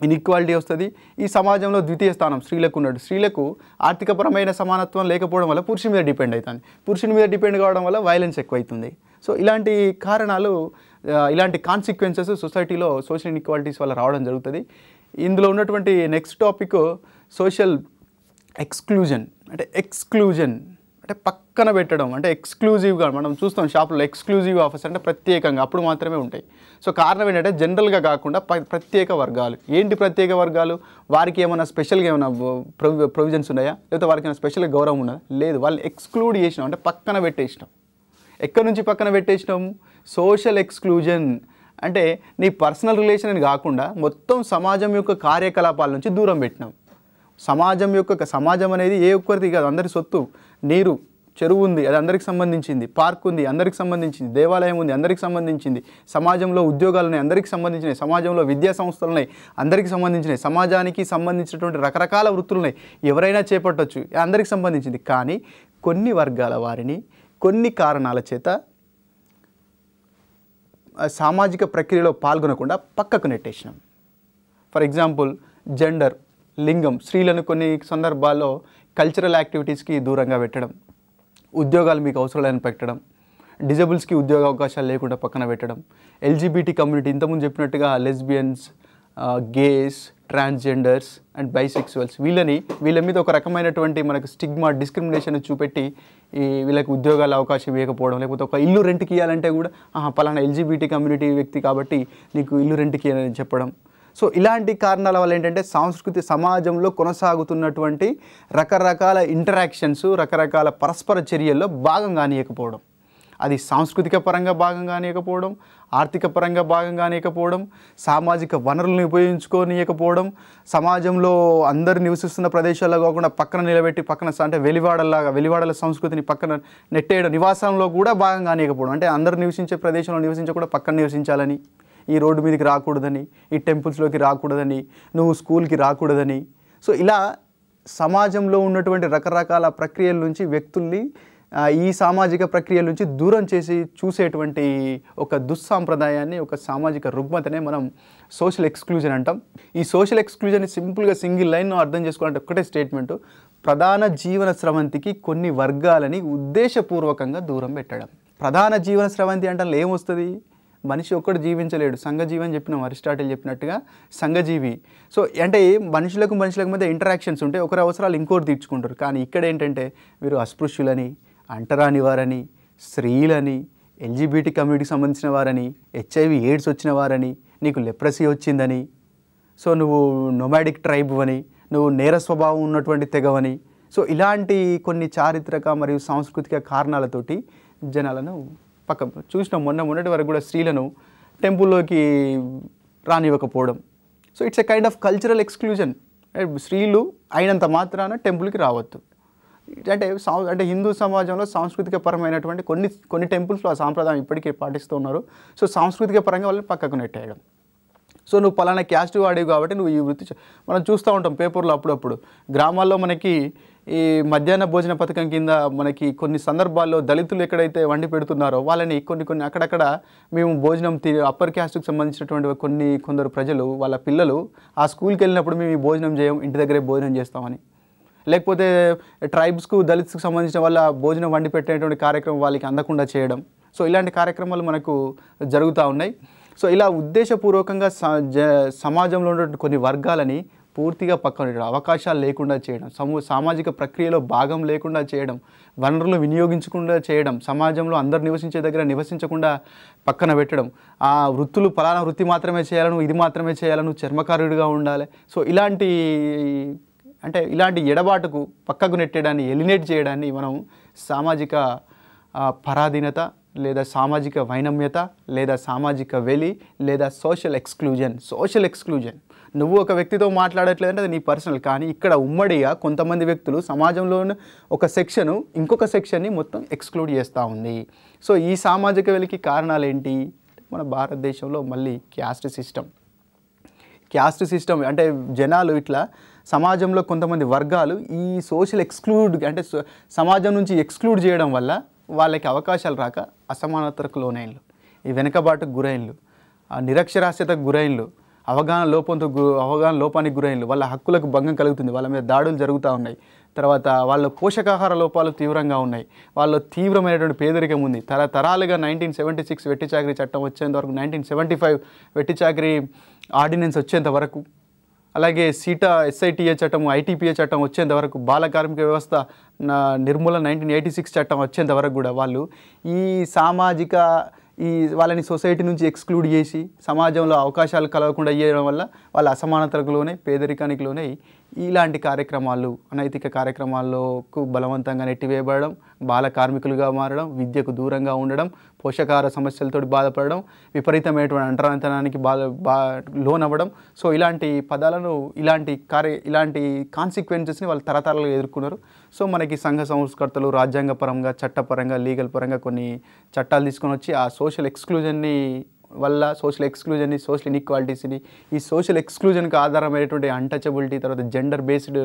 ఇన్ఈక్వాలిటీ వస్తుంది ఈ సమాజంలో ద్వితీయ స్థానం స్త్రీలకు ఉన్నాడు స్త్రీలకు ఆర్థికపరమైన సమానత్వం లేకపోవడం వల్ల పురుషుని మీద డిపెండ్ అవుతుంది పురుషుని మీద డిపెండ్ కావడం వల్ల వైలెన్స్ ఎక్కువైతుంది సో ఇలాంటి కారణాలు ఇలాంటి కాన్సిక్వెన్సెస్ సొసైటీలో సోషల్ ఇన్ఈక్వాలిటీస్ వల్ల రావడం జరుగుతుంది ఇందులో ఉన్నటువంటి నెక్స్ట్ టాపిక్ సోషల్ ఎక్స్క్లూజన్ అంటే ఎక్స్క్లూజన్ అంటే పక్కన పెట్టడం అంటే ఎక్స్క్లూజివ్గా మనం చూస్తాం షాప్లో ఎక్స్క్లూజివ్ ఆఫర్స్ అంటే ప్రత్యేకంగా అప్పుడు మాత్రమే ఉంటాయి సో కారణం ఏంటంటే జనరల్గా కాకుండా ప్రత్యేక వర్గాలు ఏంటి ప్రత్యేక వర్గాలు వారికి ఏమైనా స్పెషల్గా ఏమైనా ప్రొవిజన్స్ ఉన్నాయా లేకపోతే వారికి ఏమైనా స్పెషల్గా గౌరవం ఉన్నదా లేదు వాళ్ళు ఎక్స్క్లూడ్ చేసినాం అంటే పక్కన పెట్టేసినాం ఎక్కడి నుంచి పక్కన పెట్టేసినాం సోషల్ ఎక్స్క్లూజన్ అంటే నీ పర్సనల్ రిలేషన్ అని కాకుండా మొత్తం సమాజం యొక్క కార్యకలాపాల నుంచి దూరం పెట్టినాం సమాజం యొక్క సమాజం అనేది ఏ ఒక్కరిది కాదు అందరి సొత్తు నీరు చెరువు ఉంది అది అందరికి సంబంధించింది పార్క్ ఉంది అందరికి సంబంధించింది దేవాలయం ఉంది అందరికి సంబంధించింది సమాజంలో ఉద్యోగాలు ఉన్నాయి అందరికి సంబంధించినవి సమాజంలో విద్యా సంస్థలు ఉన్నాయి అందరికి సంబంధించినవి సమాజానికి సంబంధించినటువంటి రకరకాల వృత్తులు ఉన్నాయి ఎవరైనా చేపట్టవచ్చు అందరికి సంబంధించింది కానీ కొన్ని వర్గాల వారిని కొన్ని కారణాల చేత సామాజిక ప్రక్రియలో పాల్గొనకుండా పక్కకు నెట్టేసినాం ఫర్ ఎగ్జాంపుల్ జెండర్ లింగం స్త్రీలను కొన్ని సందర్భాల్లో కల్చరల్ యాక్టివిటీస్కి దూరంగా పెట్టడం ఉద్యోగాలు మీకు అవసరాలను పెట్టడం డిజబుల్స్కి ఉద్యోగ అవకాశాలు లేకుండా పక్కన పెట్టడం ఎల్జీబీటీ కమ్యూనిటీ ఇంతకుముందు చెప్పినట్టుగా lesbians gays transgenders and bisexuals వీళ్ళని వీళ్ళ మీద ఒక రకమైనటువంటి మనకు స్టిగ్మా డిస్క్రిమినేషన్ చూపెట్టి ఈ వీళ్ళకి ఉద్యోగాల అవకాశం ఇవ్వకపోవడం లేకపోతే ఒక ఇల్లు రెంట్కి ఇవ్వాలంటే కూడా పలానా ఎల్జీబీటీ కమ్యూనిటీ వ్యక్తి కాబట్టి నీకు ఇల్లు రెంట్కి అని చెప్పడం సో ఇలాంటి కారణాల వల్ల ఏంటంటే సాంస్కృతి సమాజంలో కొనసాగుతున్నటువంటి రకరకాల ఇంటరాక్షన్స్ రకరకాల పరస్పర చర్యల్లో భాగం కానియకపోవడం అది సాంస్కృతిక పరంగా భాగం కానియకపోవడం ఆర్థిక పరంగా భాగం కానియకపోవడం సామాజిక వనరులను ఉపయోగించుకోనియకపోవడం సమాజంలో అందరు నివసిస్తున్న ప్రదేశాల్లో కాకుండా పక్కన నిలబెట్టి పక్కన అంటే వెలివాడల్లాగా వెలివాడల సంస్కృతిని పక్కన నెట్టేయడం నివాసంలో కూడా భాగం కానియకపోవడం అంటే అందరు నివసించే ప్రదేశంలో నివసించకుండా పక్కన నివసించాలని ఈ రోడ్డు మీదకి రాకూడదని ఈ టెంపుల్స్లోకి రాకూడదని నువ్వు స్కూల్కి రాకూడదని సో ఇలా సమాజంలో ఉన్నటువంటి రకరకాల ప్రక్రియల నుంచి వ్యక్తుల్ని ఈ సామాజిక ప్రక్రియల నుంచి దూరం చేసి చూసేటువంటి ఒక దుస్సాంప్రదాయాన్ని ఒక సామాజిక రుగ్మతనే మనం సోషల్ ఎక్స్క్లూజన్ అంటాం ఈ సోషల్ ఎక్స్క్లూజన్ సింపుల్గా సింగిల్ లైన్ను అర్థం చేసుకోవాలంటే ఒక్కటే స్టేట్మెంట్ ప్రధాన జీవన స్రవంతికి కొన్ని వర్గాలని ఉద్దేశపూర్వకంగా దూరం పెట్టడం ప్రధాన జీవన స్రవంతి అంటే ఏమొస్తుంది మనిషి ఒక్కడు జీవించలేడు సంఘజీవి అని చెప్పినాం అరిస్టాటిల్ చెప్పినట్టుగా సంఘజీవి సో అంటే మనుషులకు మనుషులకు మధ్య ఇంటరాక్షన్స్ ఉంటే ఒకరి అవసరాలు ఇంకోటి తీర్చుకుంటారు కానీ ఇక్కడ ఏంటంటే వీరు అస్పృశ్యులని అంటరాని వారని స్త్రీలని ఎల్జీబీటీ కమ్యూనిటీకి సంబంధించిన వారని హెచ్ఐవి ఎయిడ్స్ వచ్చిన వారని నీకు లెప్రసీ వచ్చిందని సో నువ్వు నొమాడిక్ ట్రైబ్ అని నువ్వు నేర స్వభావం ఉన్నటువంటి తెగవని సో ఇలాంటి కొన్ని చారిత్రక మరియు సాంస్కృతిక కారణాలతోటి జనాలను పక్క చూసినాం మొన్న మొన్నటి వరకు కూడా స్త్రీలను టెంపుల్లోకి రానివ్వకపోవడం so it's a kind of cultural exclusion స్త్రీలు అయినంత మాత్రాన టెంపుల్కి రావద్దు అంటే అంటే హిందూ సమాజంలో సాంస్కృతిక పరమైనటువంటి కొన్ని కొన్ని టెంపుల్స్లో ఆ సాంప్రదాయం ఇప్పటికీ పాటిస్తున్నారు సో సాంస్కృతిక పరంగా వాళ్ళని పక్కకు నెట్టేయడం సో నువ్వు పలానా క్యాస్ట్ వాడేవి కాబట్టి నువ్వు ఈ వృత్తి మనం చూస్తూ ఉంటాం పేపర్లో అప్పుడప్పుడు గ్రామాల్లో మనకి ఈ మధ్యాహ్న భోజన పథకం కింద మనకి కొన్ని సందర్భాల్లో దళితులు ఎక్కడైతే వండి పెడుతున్నారో వాళ్ళని కొన్ని కొన్ని అక్కడక్కడ మేము భోజనం అప్పర్ క్యాస్ట్కి సంబంధించినటువంటి కొన్ని కొందరు ప్రజలు వాళ్ళ పిల్లలు ఆ స్కూల్కి వెళ్ళినప్పుడు మేము ఈ భోజనం చేయం ఇంటి దగ్గరే భోజనం చేస్తామని లేకపోతే ట్రైబ్స్కు దళిత్కు సంబంధించిన వాళ్ళ భోజనం వండి పెట్టేటువంటి కార్యక్రమం వాళ్ళకి అందకుండా చేయడం సో ఇలాంటి కార్యక్రమాలు మనకు జరుగుతూ ఉన్నాయి సో ఇలా ఉద్దేశపూర్వకంగా సమాజంలో ఉన్నటువంటి కొన్ని వర్గాలని పూర్తిగా పక్కన అవకాశాలు లేకుండా చేయడం సమూ సామాజిక ప్రక్రియలో భాగం లేకుండా చేయడం వనరులు వినియోగించకుండా చేయడం సమాజంలో అందరు నివసించే దగ్గర నివసించకుండా పక్కన పెట్టడం ఆ వృత్తులు ఫలానా వృత్తి మాత్రమే చేయాలను ఇది మాత్రమే చేయాలను చర్మకారుడిగా ఉండాలి సో ఇలాంటి అంటే ఇలాంటి ఎడబాటుకు పక్కకు నెట్టేయడాన్ని ఎలినేట్ చేయడాన్ని మనం సామాజిక పరాధీనత లేదా సామాజిక వైనమ్యత లేదా సామాజిక వెలి లేదా సోషల్ ఎక్స్క్లూజన్ సోషల్ ఎక్స్క్లూజన్ నువ్వు ఒక వ్యక్తితో మాట్లాడట్లేదు అది నీ పర్సనల్ కానీ ఇక్కడ ఉమ్మడిగా కొంతమంది వ్యక్తులు సమాజంలో ఒక సెక్షను ఇంకొక సెక్షన్ని మొత్తం ఎక్స్క్లూడ్ చేస్తూ ఉంది సో ఈ సామాజిక వెలికి కారణాలు ఏంటి మన భారతదేశంలో మళ్ళీ క్యాస్ట్ సిస్టమ్ క్యాస్ట్ సిస్టమ్ అంటే జనాలు ఇట్లా సమాజంలో కొంతమంది వర్గాలు ఈ సోషల్ ఎక్స్క్లూడ్ అంటే సమాజం నుంచి ఎక్స్క్లూడ్ చేయడం వల్ల వాళ్ళకి అవకాశాలు రాక అసమానతకు లోనైన్లు ఈ వెనుకబాటుకు గురైన్లు నిరక్షరాస్యతకు గురైన్లు అవగాహన లోపంతో గు అవగాహన లోపానికి గురైన్లు వాళ్ళ హక్కులకు భంగం కలుగుతుంది వాళ్ళ మీద దాడులు జరుగుతూ ఉన్నాయి తర్వాత వాళ్ళ పోషకాహార లోపాలు తీవ్రంగా ఉన్నాయి వాళ్ళు తీవ్రమైనటువంటి పేదరికం ఉంది తరతరాలుగా నైన్టీన్ సెవెంటీ సిక్స్ వెట్టి చాకరీ చట్టం వచ్చేంత వరకు నైన్టీన్ సెవెంటీ ఫైవ్ వెట్టి చాకరీ ఆర్డినెన్స్ వచ్చేంత వరకు అలాగే సీటా ఎస్ఐటిఏ చట్టం ఐటీపీఏ చట్టం వచ్చేంత వరకు బాల కార్మిక వ్యవస్థ నిర్మూలన నైన్టీన్ ఎయిటీ సిక్స్ చట్టం వచ్చేంత వరకు కూడా వాళ్ళు ఈ సామాజిక ఈ వాళ్ళని సొసైటీ నుంచి ఎక్స్క్లూడ్ చేసి సమాజంలో అవకాశాలు కలగకుండా అయ్యడం వల్ల వాళ్ళ అసమానతలకులోనే పేదరికానికిలోనే ఇలాంటి కార్యక్రమాలు అనైతిక కార్యక్రమాల్లోకు బలవంతంగా నెట్టివేయబడడం బాల కార్మికులుగా మారడం విద్యకు దూరంగా ఉండడం పోషకాహార సమస్యలతో బాధపడడం విపరీతమైనటువంటి అంటరాంతనానికి బా బా లోనవ్వడం సో ఇలాంటి పదాలను ఇలాంటి కార్య ఇలాంటి కాన్సిక్వెన్సెస్ని వాళ్ళు తరతరాలు ఎదుర్కొన్నారు సో మనకి సంఘ సంస్కర్తలు రాజ్యాంగపరంగా చట్టపరంగా లీగల్ పరంగా కొన్ని చట్టాలు తీసుకొని వచ్చి ఆ సోషల్ ఎక్స్క్లూజన్ని వల్ల సోషల్ ఎక్స్క్లూజన్ని సోషల్ ఇన్ఈక్వాలిటీస్ని ఈ సోషల్ ఎక్స్క్లూజన్కి ఆధారమైనటువంటి అన్టచబిలిటీ తర్వాత gender based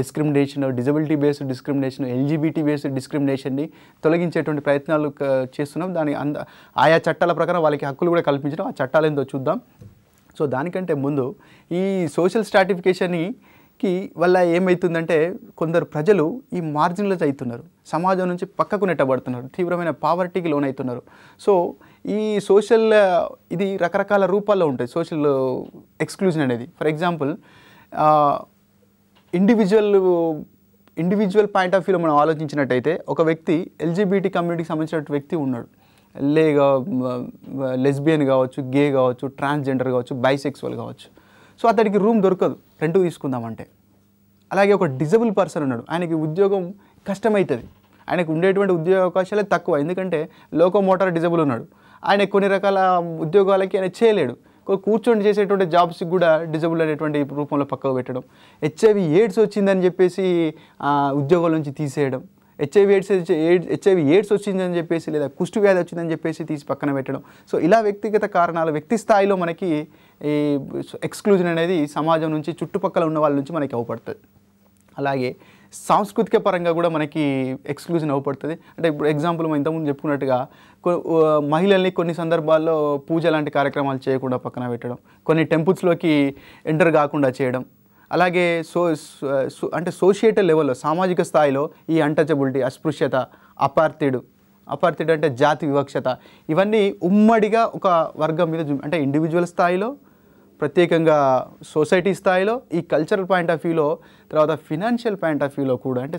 discrimination disability based discrimination LGBT based డిస్క్రిమినేషన్ని తొలగించేటువంటి ప్రయత్నాలు చేస్తున్నాం దాని అంద ఆయా చట్టాల ప్రకారం వాళ్ళకి హక్కులు కూడా కల్పించడం ఆ చట్టాలు ఏందో చూద్దాం సో దానికంటే ముందు ఈ సోషల్ స్ట్రాటిఫికేషన్ని వల్ల ఏమవుతుందంటే కొందరు ప్రజలు ఈ మార్జిన్లైజ్ అవుతున్నారు సమాజం నుంచి పక్కకు నెట్టబడుతున్నారు తీవ్రమైన పావర్టీకి లోనవుతున్నారు సో ఈ సోషల్ ఇది రకరకాల రూపాల్లో ఉంటుంది సోషల్ ఎక్స్క్లూజన్ అనేది for example individual individual point of వ్యూలో మనం ఆలోచించినట్టయితే ఒక వ్యక్తి ఎల్జీబీటీ కమ్యూనిటీకి సంబంధించిన వ్యక్తి ఉన్నాడు లేగా లెస్బియన్ కావచ్చు గే కావచ్చు ట్రాన్స్జెండర్ కావచ్చు బైసెక్సువల్ కావచ్చు సో అతడికి రూమ్ దొరకదు రెంట్ తీసుకుందామంటే అలాగే ఒక డిజబుల్ పర్సన్ ఉన్నాడు ఆయనకి ఉద్యోగం కష్టమవుతుంది ఆయనకు ఉండేటువంటి ఉద్యోగ అవకాశాలే తక్కువ ఎందుకంటే లోకో మోటార్ డిజబుల్ ఉన్నాడు ఆయన కొన్ని రకాల ఉద్యోగాలకి ఆయన చేయలేడు కూర్చొని చేసేటువంటి జాబ్స్కి కూడా డిజబుల్ అనేటువంటి రూపంలో పక్కకు పెట్టడం హెచ్ఐవి ఎయిడ్స్ వచ్చిందని చెప్పేసి ఉద్యోగాల నుంచి తీసేయడం హెచ్ఐవి ఎయిడ్స్ హెచ్ఐవి ఎయిడ్స్ వచ్చిందని చెప్పేసి లేదా కుష్టి వ్యాధి వచ్చిందని చెప్పేసి తీసి పక్కన పెట్టడం సో ఇలా వ్యక్తిగత కారణాలు వ్యక్తి స్థాయిలో మనకి ఈ ఎక్స్క్లూజన్ అనేది సమాజం నుంచి చుట్టుపక్కల ఉన్న వాళ్ళ నుంచి మనకి అవపడుతుంది అలాగే సాంస్కృతిక పరంగా కూడా మనకి ఎక్స్క్లూజన్ అవ్వబడుతుంది అంటే ఇప్పుడు ఎగ్జాంపుల్ మనం ఇంతకుముందు చెప్పుకున్నట్టుగా మహిళల్ని కొన్ని సందర్భాల్లో పూజ లాంటి కార్యక్రమాలు చేయకుండా పక్కన పెట్టడం కొన్ని టెంపుల్స్లోకి ఎంటర్ కాకుండా చేయడం అలాగే సో అంటే సోషియేటల్ లెవెల్లో సామాజిక స్థాయిలో ఈ అంటచబిలిటీ అస్పృశ్యత అపార్థిడు అపార్థిడు అంటే జాతి వివక్షత ఇవన్నీ ఉమ్మడిగా ఒక వర్గం మీద అంటే ఇండివిజువల్ స్థాయిలో ప్రత్యేకంగా సొసైటీ స్థాయిలో ఈ కల్చరల్ పాయింట్ ఆఫ్ వ్యూలో తర్వాత ఫినాన్షియల్ పాయింట్ ఆఫ్ వ్యూలో కూడా అంటే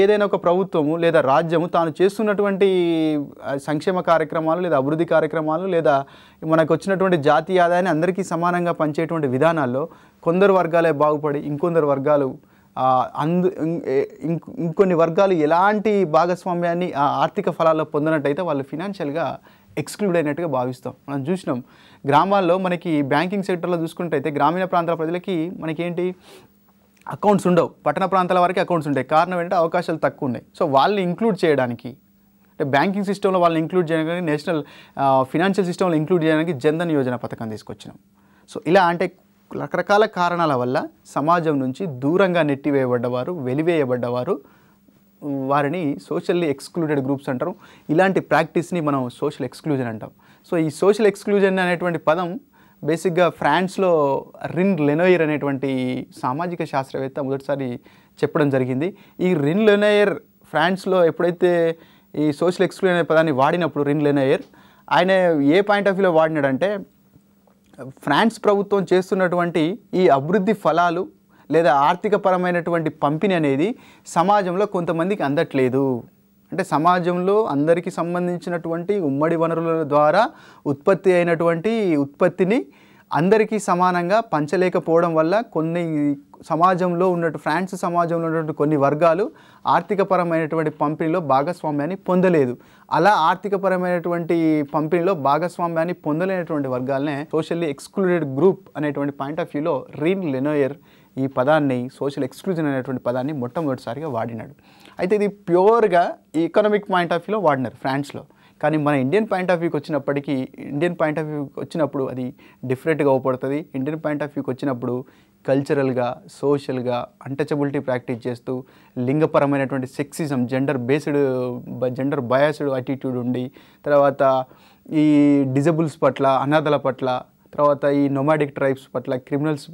ఏదైనా ఒక ప్రభుత్వము లేదా రాజ్యము తాను చేస్తున్నటువంటి సంక్షేమ కార్యక్రమాలు లేదా అభివృద్ధి కార్యక్రమాలు లేదా మనకు వచ్చినటువంటి జాతీయ ఆదాయాన్ని అందరికీ సమానంగా పనిచేటువంటి విధానాల్లో కొందరు వర్గాలే బాగుపడి ఇంకొందరు వర్గాలు అందు ఇంకొన్ని వర్గాలు ఎలాంటి భాగస్వామ్యాన్ని ఆర్థిక ఫలాల్లో పొందినట్టయితే వాళ్ళు ఫినాన్షియల్గా ఎక్స్క్లూడ్ అయినట్టుగా భావిస్తాం మనం చూసినాం గ్రామాల్లో మనకి బ్యాంకింగ్ సెక్టర్లో చూసుకుంటైతే గ్రామీణ ప్రాంతాల ప్రజలకి మనకేంటి అకౌంట్స్ ఉండవు పట్టణ ప్రాంతాల వరకు అకౌంట్స్ ఉంటాయి కారణం ఏంటంటే అవకాశాలు తక్కువ ఉన్నాయి సో వాళ్ళని ఇంక్లూడ్ చేయడానికి అంటే బ్యాంకింగ్ సిస్టంలో వాళ్ళని ఇంక్లూడ్ చేయడానికి నేషనల్ ఫినాన్షియల్ సిస్టంలో ఇంక్లూడ్ చేయడానికి జన్ధన్ యోజన పథకం తీసుకొచ్చినాం సో ఇలా అంటే రకరకాల కారణాల వల్ల సమాజం నుంచి దూరంగా నెట్టివేయబడ్డవారు వెలివేయబడ్డవారు వారిని సోషల్లీ ఎక్స్క్లూడెడ్ గ్రూప్స్ అంటారు ఇలాంటి ప్రాక్టీస్ని మనం సోషల్ ఎక్స్క్లూజన్ అంటాం సో ఈ సోషల్ ఎక్స్క్లూజన్ అనేటువంటి పదం బేసిక్గా ఫ్రాన్స్లో రిన్ లెనోయర్ అనేటువంటి సామాజిక శాస్త్రవేత్త మొదటిసారి చెప్పడం జరిగింది ఈ రిన్ లెనోయర్ ఫ్రాన్స్లో ఎప్పుడైతే ఈ సోషల్ ఎక్స్క్లూజన్ అనే పదాన్ని వాడినప్పుడు రిన్ లెనోయర్ ఆయన ఏ పాయింట్ ఆఫ్ వ్యూలో వాడినాడంటే ఫ్రాన్స్ ప్రభుత్వం చేస్తున్నటువంటి ఈ అభివృద్ధి ఫలాలు లేదా ఆర్థికపరమైనటువంటి పంపిణీ అనేది సమాజంలో కొంతమందికి అందట్లేదు అంటే సమాజంలో అందరికీ సంబంధించినటువంటి ఉమ్మడి వనరుల ద్వారా ఉత్పత్తి అయినటువంటి ఉత్పత్తిని అందరికీ సమానంగా పంచలేకపోవడం వల్ల కొన్ని సమాజంలో ఉన్నట్టు ఫ్రాన్స్ సమాజంలో ఉన్నటువంటి కొన్ని వర్గాలు ఆర్థికపరమైనటువంటి పంపిణీలో భాగస్వామ్యాన్ని పొందలేదు అలా ఆర్థికపరమైనటువంటి పంపిణీలో భాగస్వామ్యాన్ని పొందలేనటువంటి వర్గాలనే సోషల్లీ ఎక్స్క్లూడెడ్ గ్రూప్ అనేటువంటి పాయింట్ ఆఫ్ వ్యూలో రీన్ లెనోయర్ ఈ పదాన్ని సోషల్ ఎక్స్క్లూజన్ అనేటువంటి పదాన్ని మొట్టమొదటిసారిగా వాడినాడు అయితే ఇది ప్యూర్గా ఈ ఎకనామిక్ పాయింట్ ఆఫ్ వ్యూలో వాడినారు ఫ్రాన్స్లో కానీ మన ఇండియన్ పాయింట్ ఆఫ్ వ్యూకి వచ్చినప్పటికీ ఇండియన్ పాయింట్ ఆఫ్ వ్యూకి వచ్చినప్పుడు అది డిఫరెంట్గా ఉపడుతుంది ఇండియన్ పాయింట్ ఆఫ్ వ్యూకి వచ్చినప్పుడు కల్చరల్గా సోషల్గా అంటచబులిటీ ప్రాక్టీస్ చేస్తూ లింగపరమైనటువంటి sexism gender based gender biased attitude ఉండి తర్వాత ఈ డిజబుల్స్ పట్ల అనాథల పట్ల తర్వాత ఈ నొమాడిక్ ట్రైబ్స్ పట్ల క్రిమినల్స్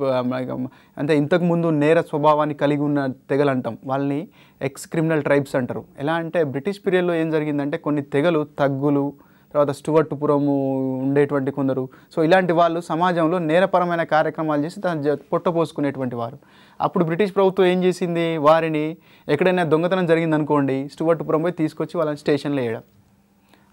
అంటే ఇంతకుముందు నేర స్వభావాన్ని కలిగి ఉన్న తెగలు అంటాం వాళ్ళని ఎక్స్ క్రిమినల్ ట్రైబ్స్ అంటారు ఎలా అంటే బ్రిటిష్ పీరియడ్లో ఏం జరిగిందంటే కొన్ని తెగలు తగ్గులు తర్వాత స్టువర్టుపురము ఉండేటువంటి కొందరు సో ఇలాంటి వాళ్ళు సమాజంలో నేరపరమైన కార్యక్రమాలు చేసి తన పొట్టపోసుకునేటువంటి వారు అప్పుడు బ్రిటిష్ ప్రభుత్వం ఏం చేసింది వారిని ఎక్కడైనా దొంగతనం జరిగిందనుకోండి స్టువర్టుపురం పోయి తీసుకొచ్చి వాళ్ళని స్టేషన్లో వేయడం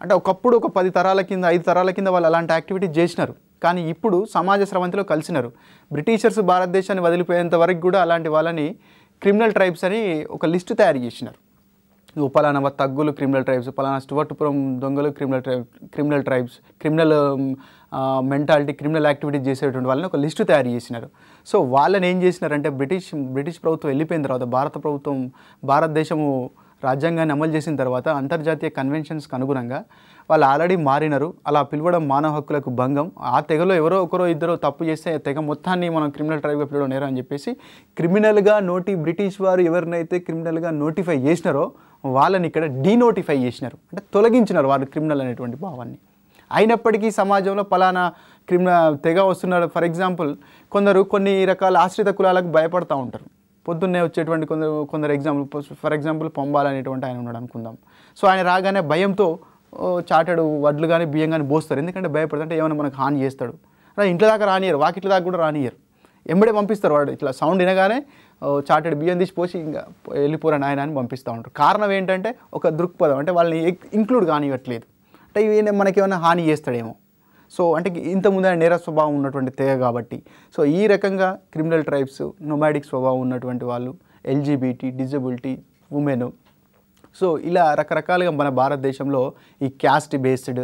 అంటే ఒకప్పుడు ఒక పది తరాల కింద ఐదు తరాల కింద వాళ్ళు అలాంటి యాక్టివిటీ చేసినారు కానీ ఇప్పుడు సమాజ స్రవంతిలో కలిసినారు బ్రిటిషర్స్ భారతదేశాన్ని వదిలిపోయేంత వరకు కూడా అలాంటి వాళ్ళని క్రిమినల్ ట్రైబ్స్ అని ఒక లిస్ట్ తయారు చేసినారు పలానా తగ్గులు క్రిమినల్ ట్రైబ్స్ పలానా స్టువర్టుపురం దొంగలు criminal tribe criminal tribes criminal mentality criminal activities చేసేటువంటి వాళ్ళని ఒక లిస్టు తయారు చేసినారు సో వాళ్ళని ఏం చేసినారంటే బ్రిటిష్ బ్రిటిష్ ప్రభుత్వం వెళ్ళిపోయిన తర్వాత భారత ప్రభుత్వం భారతదేశము రాజ్యాంగాన్ని అమలు చేసిన తర్వాత అంతర్జాతీయ కన్వెన్షన్స్కి అనుగుణంగా వాళ్ళు ఆల్రెడీ మారినారు అలా పిలవడం మానవ హక్కులకు భంగం ఆ తెగలో ఎవరో ఒకరో ఇద్దరు తప్పు చేస్తే తెగ మొత్తాన్ని మనం క్రిమినల్ ట్రైబ్గా పిలవడం నేరం అని చెప్పేసి క్రిమినల్గా నోటి బ్రిటిష్ వారు ఎవరినైతే క్రిమినల్గా నోటిఫై చేసినారో వాళ్ళని ఇక్కడ డీనోటిఫై చేసినారు అంటే తొలగించినారు వాళ్ళు క్రిమినల్ అనేటువంటి భావాన్ని అయినప్పటికీ సమాజంలో పలానా క్రిమినల్ తెగ వస్తున్నారు ఫర్ ఎగ్జాంపుల్ కొందరు కొన్ని రకాల ఆశ్రిత కులాలకు భయపడుతూ ఉంటారు పొద్దున్నే వచ్చేటువంటి కొందరు కొందరు ఎగ్జాంపుల్ ఫర్ ఎగ్జాంపుల్ పొంబాలనేటువంటి ఆయన ఉన్నాడు అనుకుందాం సో ఆయన రాగానే భయంతో చాటాడు వడ్లు కానీ బియ్యం కానీ పోస్తారు ఎందుకంటే భయపడుతుంటే ఏమైనా మనకు హాని చేస్తాడు అలా ఇంట్లో దాకా రానియరు వాకిట్ల దాకా కూడా రానియరు ఎంబడే పంపిస్తారు వాడు ఇట్లా సౌండ్ వినగానే చాటెడ్ బియ్యం తీసి పోసి ఇంకా వెళ్ళిపోరా నాయన అని పంపిస్తూ ఉంటారు కారణం ఏంటంటే ఒక దృక్పథం అంటే వాళ్ళని ఇంక్లూడ్ కానివ్వట్లేదు అంటే మనకి ఏమైనా హాని చేస్తాడేమో సో అంటే ఇంతకుముందు ఆయన నేర స్వభావం ఉన్నటువంటి తెగ కాబట్టి సో ఈ రకంగా క్రిమినల్ ట్రైబ్స్ నొమాడిక్ స్వభావం ఉన్నటువంటి వాళ్ళు ఎల్జీబీటీ డిజబిలిటీ ఉమెన్ సో ఇలా రకరకాలుగా మన భారతదేశంలో ఈ క్యాస్ట్ బేస్డ్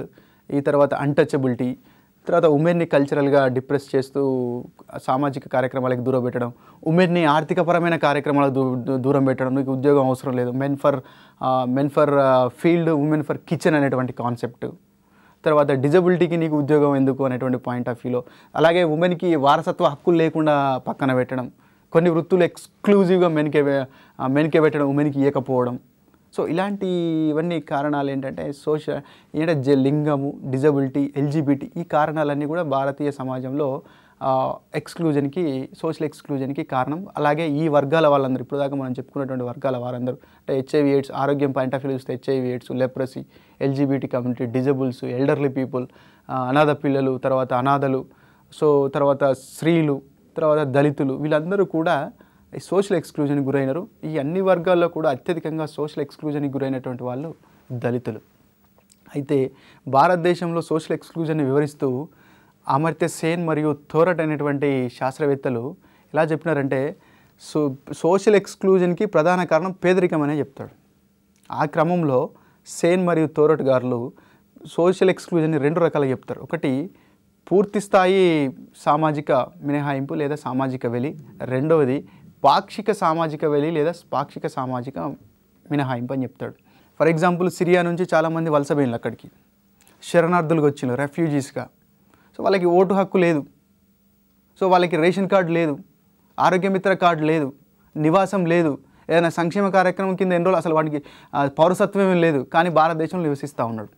ఈ తర్వాత అన్టచబిలిటీ తర్వాత ఉమెన్ని కల్చరల్గా డిప్రెస్ చేస్తూ సామాజిక కార్యక్రమాలకు దూరం పెట్టడం ఉమెన్ని ఆర్థికపరమైన కార్యక్రమాలకు దూ దూరం పెట్టడం నీకు ఉద్యోగం అవసరం లేదు men for men for field women for kitchen అనేటువంటి కాన్సెప్ట్ తర్వాత డిజబిలిటీకి నీకు ఉద్యోగం ఎందుకు అనేటువంటి పాయింట్ ఆఫ్ వ్యూలో అలాగే ఉమెన్కి వారసత్వ హక్కులు లేకుండా పక్కన పెట్టడం కొన్ని వృత్తులు ఎక్స్క్లూజివ్గా మెనికే మెనికే పెట్టడం ఉమెన్కి ఇవ్వకపోవడం సో ఇలాంటి ఇవన్నీ కారణాలు ఏంటంటే సోషల్ ఏంటంటే లింగము డిజబిలిటీ ఎల్జిబిలిటీ ఈ కారణాలన్నీ కూడా భారతీయ సమాజంలో ఎక్స్క్లూజన్కి సోషల్ ఎక్స్క్లూజన్కి కారణం అలాగే ఈ వర్గాల వాళ్ళందరూ ఇప్పుడు దాకా మనం చెప్పుకున్నటువంటి వర్గాల వారందరూ అంటే హెచ్ఐవి ఎయిడ్స్ ఆరోగ్యం పాయింట్ ఆఫ్ వ్యూ చూస్తే HIV AIDS leprosy LGBT community disables elderly people అనాథ పిల్లలు తర్వాత అనాథలు సో తర్వాత స్త్రీలు తర్వాత దళితులు వీళ్ళందరూ కూడా ఈ సోషల్ ఎక్స్క్లూజన్కి గురైనరు ఈ అన్ని వర్గాల్లో కూడా అత్యధికంగా సోషల్ ఎక్స్క్లూజన్కి గురైనటువంటి వాళ్ళు దళితులు అయితే భారతదేశంలో సోషల్ ఎక్స్క్లూజన్ని వివరిస్తూ అమర్త్య సేన్ మరియు థోరట్ అనేటువంటి శాస్త్రవేత్తలు ఎలా చెప్పినారంటే సో సోషల్ ఎక్స్క్లూజన్కి ప్రధాన కారణం పేదరికం అనే చెప్తాడు ఆ క్రమంలో సేన్ మరియు థోరట్ గారులు సోషల్ ఎక్స్క్లూజన్ని రెండు రకాలుగా చెప్తారు ఒకటి పూర్తి స్థాయి సామాజిక మినహాయింపు లేదా సామాజిక వెలి రెండవది పాక్షిక సామాజిక వెలి లేదా పాక్షిక సామాజిక మినహాయింపు అని చెప్తాడు ఫర్ ఎగ్జాంపుల్ సిరియా నుంచి చాలామంది పోయినారు అక్కడికి శరణార్థులకు వచ్చినారు రెఫ్యూజీస్గా సో వాళ్ళకి ఓటు హక్కు లేదు సో వాళ్ళకి రేషన్ కార్డు లేదు ఆరోగ్యమిత్ర కార్డు లేదు నివాసం లేదు ఏదైనా సంక్షేమ కార్యక్రమం కింద ఎన్ని రోజులు అసలు వాడికి పౌరసత్వం లేదు కానీ భారతదేశంలో నివసిస్తూ ఉన్నాడు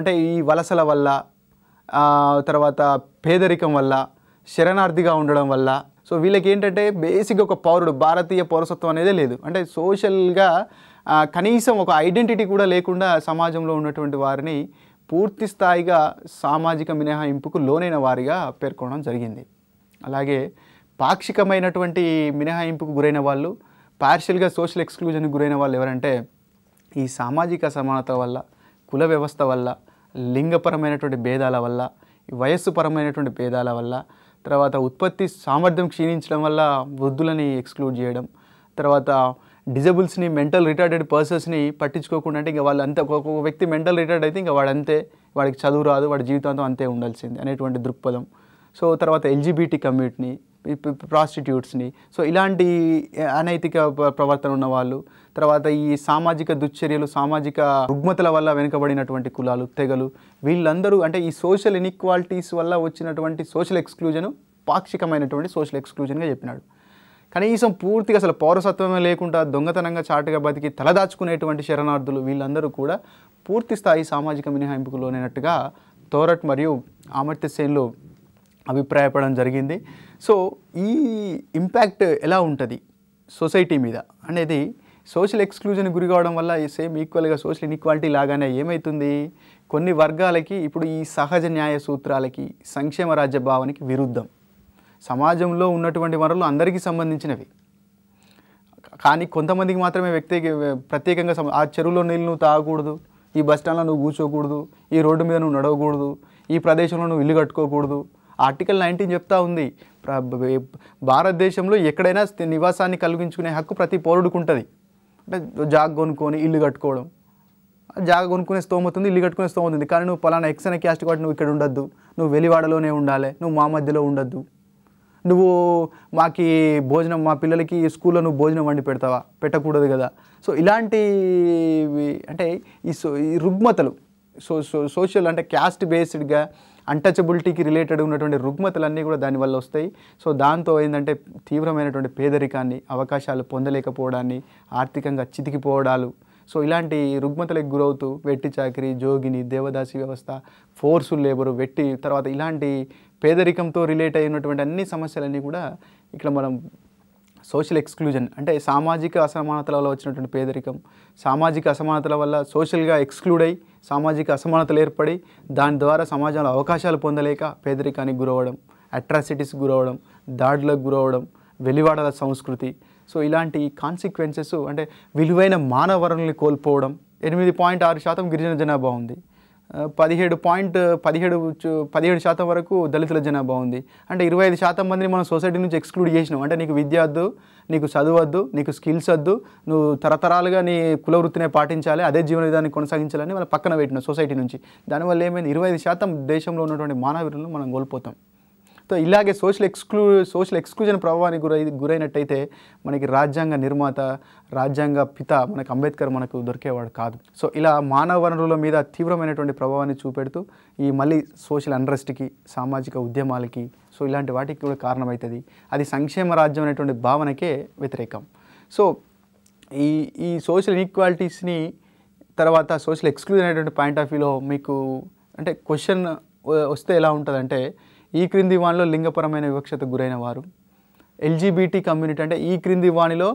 అంటే ఈ వలసల వల్ల తర్వాత పేదరికం వల్ల శరణార్థిగా ఉండడం వల్ల సో వీళ్ళకి ఏంటంటే బేసిక్గా ఒక పౌరుడు భారతీయ పౌరసత్వం అనేదే లేదు అంటే సోషల్గా కనీసం ఒక ఐడెంటిటీ కూడా లేకుండా సమాజంలో ఉన్నటువంటి వారిని పూర్తి స్థాయిగా సామాజిక మినహాయింపుకు లోనైన వారిగా పేర్కొనడం జరిగింది అలాగే పాక్షికమైనటువంటి మినహాయింపుకు గురైన వాళ్ళు పార్షియల్గా సోషల్ ఎక్స్క్లూజన్కి గురైన వాళ్ళు ఎవరంటే ఈ సామాజిక సమానత వల్ల కుల వ్యవస్థ వల్ల లింగపరమైనటువంటి భేదాల వల్ల వయస్సుపరమైనటువంటి భేదాల వల్ల తర్వాత ఉత్పత్తి సామర్థ్యం క్షీణించడం వల్ల వృద్ధులని ఎక్స్క్లూడ్ చేయడం తర్వాత డిజబుల్స్ని మెంటల్ రిటార్డెడ్ పర్సన్స్ని పట్టించుకోకుండా అంటే ఇంకా వాళ్ళు అంతే ఒక్కొక్క వ్యక్తి మెంటల్ రిటార్డ్ అయితే ఇంకా వాడంతే వాడికి చదువు రాదు వాడి జీవితాంతం అంతే ఉండాల్సింది అనేటువంటి దృక్పథం సో తర్వాత ఎల్జీబీటీ కమ్యూనిటీని ప్రాస్టిట్యూట్స్ని సో ఇలాంటి అనైతిక ప్రవర్తన ఉన్న వాళ్ళు తర్వాత ఈ సామాజిక దుశ్చర్యలు సామాజిక రుగ్మతల వల్ల వెనుకబడినటువంటి కులాలు తెగలు వీళ్ళందరూ అంటే ఈ సోషల్ ఇన్ఈక్వాలిటీస్ వల్ల వచ్చినటువంటి సోషల్ ఎక్స్క్లూజను పాక్షికమైనటువంటి సోషల్ ఎక్స్క్లూజన్గా చెప్పినాడు కనీసం పూర్తిగా అసలు పౌరసత్వమే లేకుండా దొంగతనంగా చాటుగా బతికి తలదాచుకునేటువంటి శరణార్థులు వీళ్ళందరూ కూడా పూర్తి స్థాయి సామాజిక మినహాయింపుకు లోనైనట్టుగా తోరట్ మరియు ఆమర్త్య సేన్లు అభిప్రాయపడడం జరిగింది సో ఈ ఇంపాక్ట్ ఎలా ఉంటుంది సొసైటీ మీద అనేది సోషల్ ఎక్స్క్లూజన్ గురి కావడం వల్ల సేమ్ ఈక్వల్గా సోషల్ ఇన్ఈక్వాలిటీ లాగానే ఏమవుతుంది కొన్ని వర్గాలకి ఇప్పుడు ఈ సహజ న్యాయ సూత్రాలకి సంక్షేమ రాజ్య భావానికి విరుద్ధం సమాజంలో ఉన్నటువంటి వనరులు అందరికీ సంబంధించినవి కానీ కొంతమందికి మాత్రమే వ్యక్తి ప్రత్యేకంగా ఆ చెరువులో నీళ్ళు నువ్వు తాగకూడదు ఈ బస్ స్టాండ్లో నువ్వు కూర్చోకూడదు ఈ రోడ్డు మీద నువ్వు నడవకూడదు ఈ ప్రదేశంలో నువ్వు ఇల్లు కట్టుకోకూడదు ఆర్టికల్ నైన్టీన్ చెప్తా ఉంది భారతదేశంలో ఎక్కడైనా నివాసాన్ని కలిగించుకునే హక్కు ప్రతి పౌరుడికి ఉంటుంది అంటే జాగ్ కొనుక్కొని ఇల్లు కట్టుకోవడం జాగ కొనుక్కునే స్తోమతుంది ఇల్లు కట్టుకునే స్తోమతుంది కానీ నువ్వు పలానా ఎక్స్ అనే క్యాస్ట్ కాబట్టి నువ్వు ఇక్కడ ఉండొద్దు నువ్వు వెలివాడలోనే ఉండాలి నువ్వు మా మధ్యలో ఉండొద్దు నువ్వు మాకి భోజనం మా పిల్లలకి స్కూల్లో నువ్వు భోజనం వండి పెడతావా పెట్టకూడదు కదా సో ఇలాంటి అంటే ఈ సో ఈ రుగ్మతలు సో సోషల్ అంటే క్యాస్ట్ బేస్డ్గా అన్టచబిలిటీకి రిలేటెడ్ ఉన్నటువంటి రుగ్మతలన్నీ కూడా దానివల్ల వస్తాయి సో దాంతో ఏంటంటే తీవ్రమైనటువంటి పేదరికాన్ని అవకాశాలు పొందలేకపోవడాన్ని ఆర్థికంగా చితికిపోవడాలు సో ఇలాంటి రుగ్మతలకు గురవుతూ వెట్టి చాకరి జోగిని దేవదాసి వ్యవస్థ ఫోర్సు లేబరు వెట్టి తర్వాత ఇలాంటి పేదరికంతో రిలేట్ అయినటువంటి అన్ని సమస్యలన్నీ కూడా ఇక్కడ మనం సోషల్ ఎక్స్క్లూజన్ అంటే సామాజిక అసమానతల వల్ల వచ్చినటువంటి పేదరికం సామాజిక అసమానతల వల్ల సోషల్గా ఎక్స్క్లూడ్ అయ్యి సామాజిక అసమానతలు ఏర్పడి దాని ద్వారా సమాజంలో అవకాశాలు పొందలేక పేదరికానికి గురవడం అట్రాసిటీస్ గురవడం దాడులకు గురవడం వెలివాడల సంస్కృతి సో ఇలాంటి కాన్సిక్వెన్సెస్ అంటే విలువైన మానవ వనరుల్ని కోల్పోవడం ఎనిమిది పాయింట్ ఆరు శాతం గిరిజన జనాభా ఉంది పదిహేడు పాయింట్ పదిహేడు పదిహేడు శాతం వరకు దళితుల జనాభా ఉంది అంటే ఇరవై ఐదు శాతం మందిని మనం సొసైటీ నుంచి ఎక్స్క్లూడ్ చేసినాం అంటే నీకు విద్య వద్దు నీకు చదువు నీకు స్కిల్స్ వద్దు నువ్వు తరతరాలుగా నీ కుల వృత్తినే పాటించాలి అదే జీవన విధానాన్ని కొనసాగించాలని మనం పక్కన పెట్టినాం సొసైటీ నుంచి దానివల్ల ఏమైంది ఇరవై ఐదు శాతం దేశంలో ఉన్నటువంటి మానవీరులను మనం కోల్పోతాం సో ఇలాగే సోషల్ ఎక్స్క్లూ సోషల్ ఎక్స్క్లూజన్ ప్రభావానికి గురై గురైనట్టయితే మనకి రాజ్యాంగ నిర్మాత రాజ్యాంగ పిత మనకు అంబేద్కర్ మనకు దొరికేవాడు కాదు సో ఇలా మానవ వనరుల మీద తీవ్రమైనటువంటి ప్రభావాన్ని చూపెడుతూ ఈ మళ్ళీ సోషల్ అన్రెస్ట్కి సామాజిక ఉద్యమాలకి సో ఇలాంటి వాటికి కూడా కారణమవుతుంది అది సంక్షేమ రాజ్యం అనేటువంటి భావనకే వ్యతిరేకం సో ఈ ఈ సోషల్ ఇన్ఈక్వాలిటీస్ని తర్వాత సోషల్ ఎక్స్క్లూజన్ అనేటువంటి పాయింట్ ఆఫ్ వ్యూలో మీకు అంటే క్వశ్చన్ వస్తే ఎలా ఉంటుందంటే ఈ క్రింది వాణిలో లింగపరమైన వివక్షత గురైన వారు ఎల్జీబీటీ కమ్యూనిటీ అంటే ఈ క్రింది వాణిలో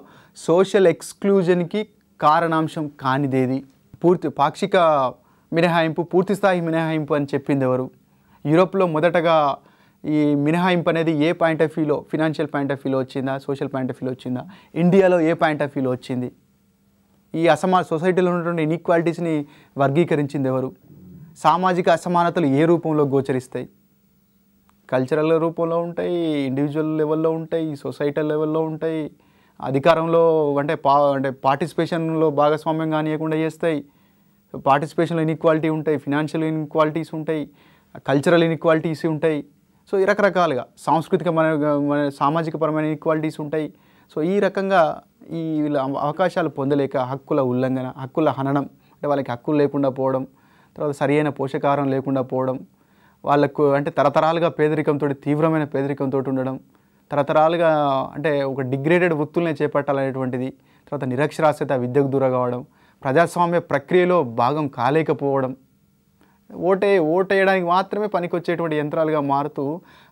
సోషల్ ఎక్స్క్లూజన్కి కారణాంశం కానిదేది పూర్తి పాక్షిక మినహాయింపు పూర్తిస్థాయి మినహాయింపు అని చెప్పింది ఎవరు యూరోప్లో మొదటగా ఈ మినహాయింపు అనేది ఏ పాయింట్ ఆఫ్ వ్యూలో ఫినాన్షియల్ పాయింట్ ఆఫ్ వ్యూలో వచ్చిందా సోషల్ పాయింట్ ఆఫ్ వ్యూలో వచ్చిందా ఇండియాలో ఏ పాయింట్ ఆఫ్ వ్యూలో వచ్చింది ఈ అసమా సొసైటీలో ఉన్నటువంటి ఇన్ఈక్వాలిటీస్ని వర్గీకరించింది ఎవరు సామాజిక అసమానతలు ఏ రూపంలో గోచరిస్తాయి కల్చరల్ రూపంలో ఉంటాయి ఇండివిజువల్ లెవెల్లో ఉంటాయి సొసైటల్ లెవెల్లో ఉంటాయి అధికారంలో అంటే పా అంటే పార్టిసిపేషన్లో భాగస్వామ్యం కానియకుండా చేస్తాయి పార్టిసిపేషన్లో ఇన్ఈక్వాలిటీ ఉంటాయి ఫినాన్షియల్ ఇన్ఈక్వాలిటీస్ ఉంటాయి కల్చరల్ ఇన్ఈక్వాలిటీస్ ఉంటాయి సో ఈ రకరకాలుగా సాంస్కృతిక మన సామాజికపరమైన ఇన్ఈక్వాలిటీస్ ఉంటాయి సో ఈ రకంగా ఈ వీళ్ళ అవకాశాలు పొందలేక హక్కుల ఉల్లంఘన హక్కుల హననం అంటే వాళ్ళకి హక్కులు లేకుండా పోవడం తర్వాత సరియైన పోషకాహారం లేకుండా పోవడం వాళ్ళకు అంటే తరతరాలుగా పేదరికంతో తీవ్రమైన పేదరికంతో ఉండడం తరతరాలుగా అంటే ఒక డిగ్రేడెడ్ వృత్తుల్ని చేపట్టాలనేటువంటిది తర్వాత నిరక్షరాస్యత విద్యకు కావడం ప్రజాస్వామ్య ప్రక్రియలో భాగం కాలేకపోవడం ఓటే ఓటేయడానికి మాత్రమే పనికొచ్చేటువంటి యంత్రాలుగా మారుతూ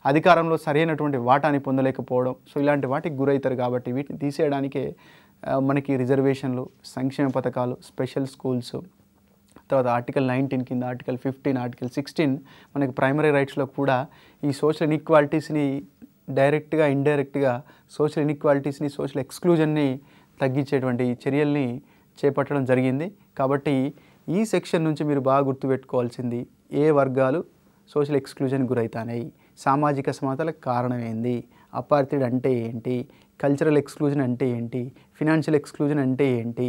అధికారంలో సరైనటువంటి వాటాని పొందలేకపోవడం సో ఇలాంటి వాటికి గురవుతారు కాబట్టి వీటిని తీసేయడానికే మనకి రిజర్వేషన్లు సంక్షేమ పథకాలు స్పెషల్ స్కూల్స్ తర్వాత ఆర్టికల్ నైన్టీన్ కింద ఆర్టికల్ ఫిఫ్టీన్ ఆర్టికల్ సిక్స్టీన్ మనకి ప్రైమరీ రైట్స్లో కూడా ఈ సోషల్ ఇన్ఈక్వాలిటీస్ని డైరెక్ట్గా ఇండైరెక్ట్గా సోషల్ ఇన్ఈక్వాలిటీస్ని సోషల్ ఎక్స్క్లూజన్ని తగ్గించేటువంటి చర్యల్ని చేపట్టడం జరిగింది కాబట్టి ఈ సెక్షన్ నుంచి మీరు బాగా గుర్తుపెట్టుకోవాల్సింది ఏ వర్గాలు సోషల్ ఎక్స్క్లూజన్ గురవుతాయి సామాజిక సమతలకు కారణమైంది అపార్థిడ్ అంటే ఏంటి కల్చరల్ ఎక్స్క్లూజన్ అంటే ఏంటి ఫినాన్షియల్ ఎక్స్క్లూజన్ అంటే ఏంటి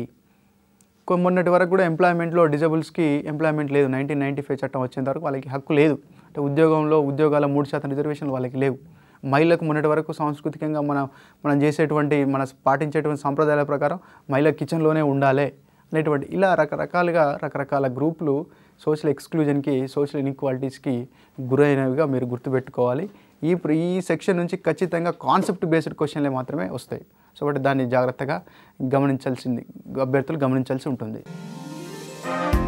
మొన్నటి వరకు కూడా ఎంప్లాయ్మెంట్లో డిజబుల్స్కి ఎంప్లాయ్మెంట్ లేదు నైన్టీన్ నైన్టీ ఫైవ్ చట్టం వచ్చేంత వరకు వాళ్ళకి హక్కు లేదు అంటే ఉద్యోగంలో ఉద్యోగాల మూడు శాతం రిజర్వేషన్లు వాళ్ళకి లేవు మహిళలకు మొన్నటి వరకు సాంస్కృతికంగా మనం మనం చేసేటువంటి మన పాటించేటువంటి సాంప్రదాయాల ప్రకారం మహిళ కిచెన్లోనే ఉండాలి అనేటువంటి ఇలా రకరకాలుగా రకరకాల గ్రూపులు సోషల్ ఎక్స్క్లూజన్కి సోషల్ ఇన్ఈక్వాలిటీస్కి గురైనవిగా మీరు గుర్తుపెట్టుకోవాలి ఈ ఈ సెక్షన్ నుంచి ఖచ్చితంగా కాన్సెప్ట్ బేస్డ్ క్వశ్చన్లే మాత్రమే వస్తాయి సో కాబట్టి దాన్ని జాగ్రత్తగా గమనించాల్సింది అభ్యర్థులు గమనించాల్సి ఉంటుంది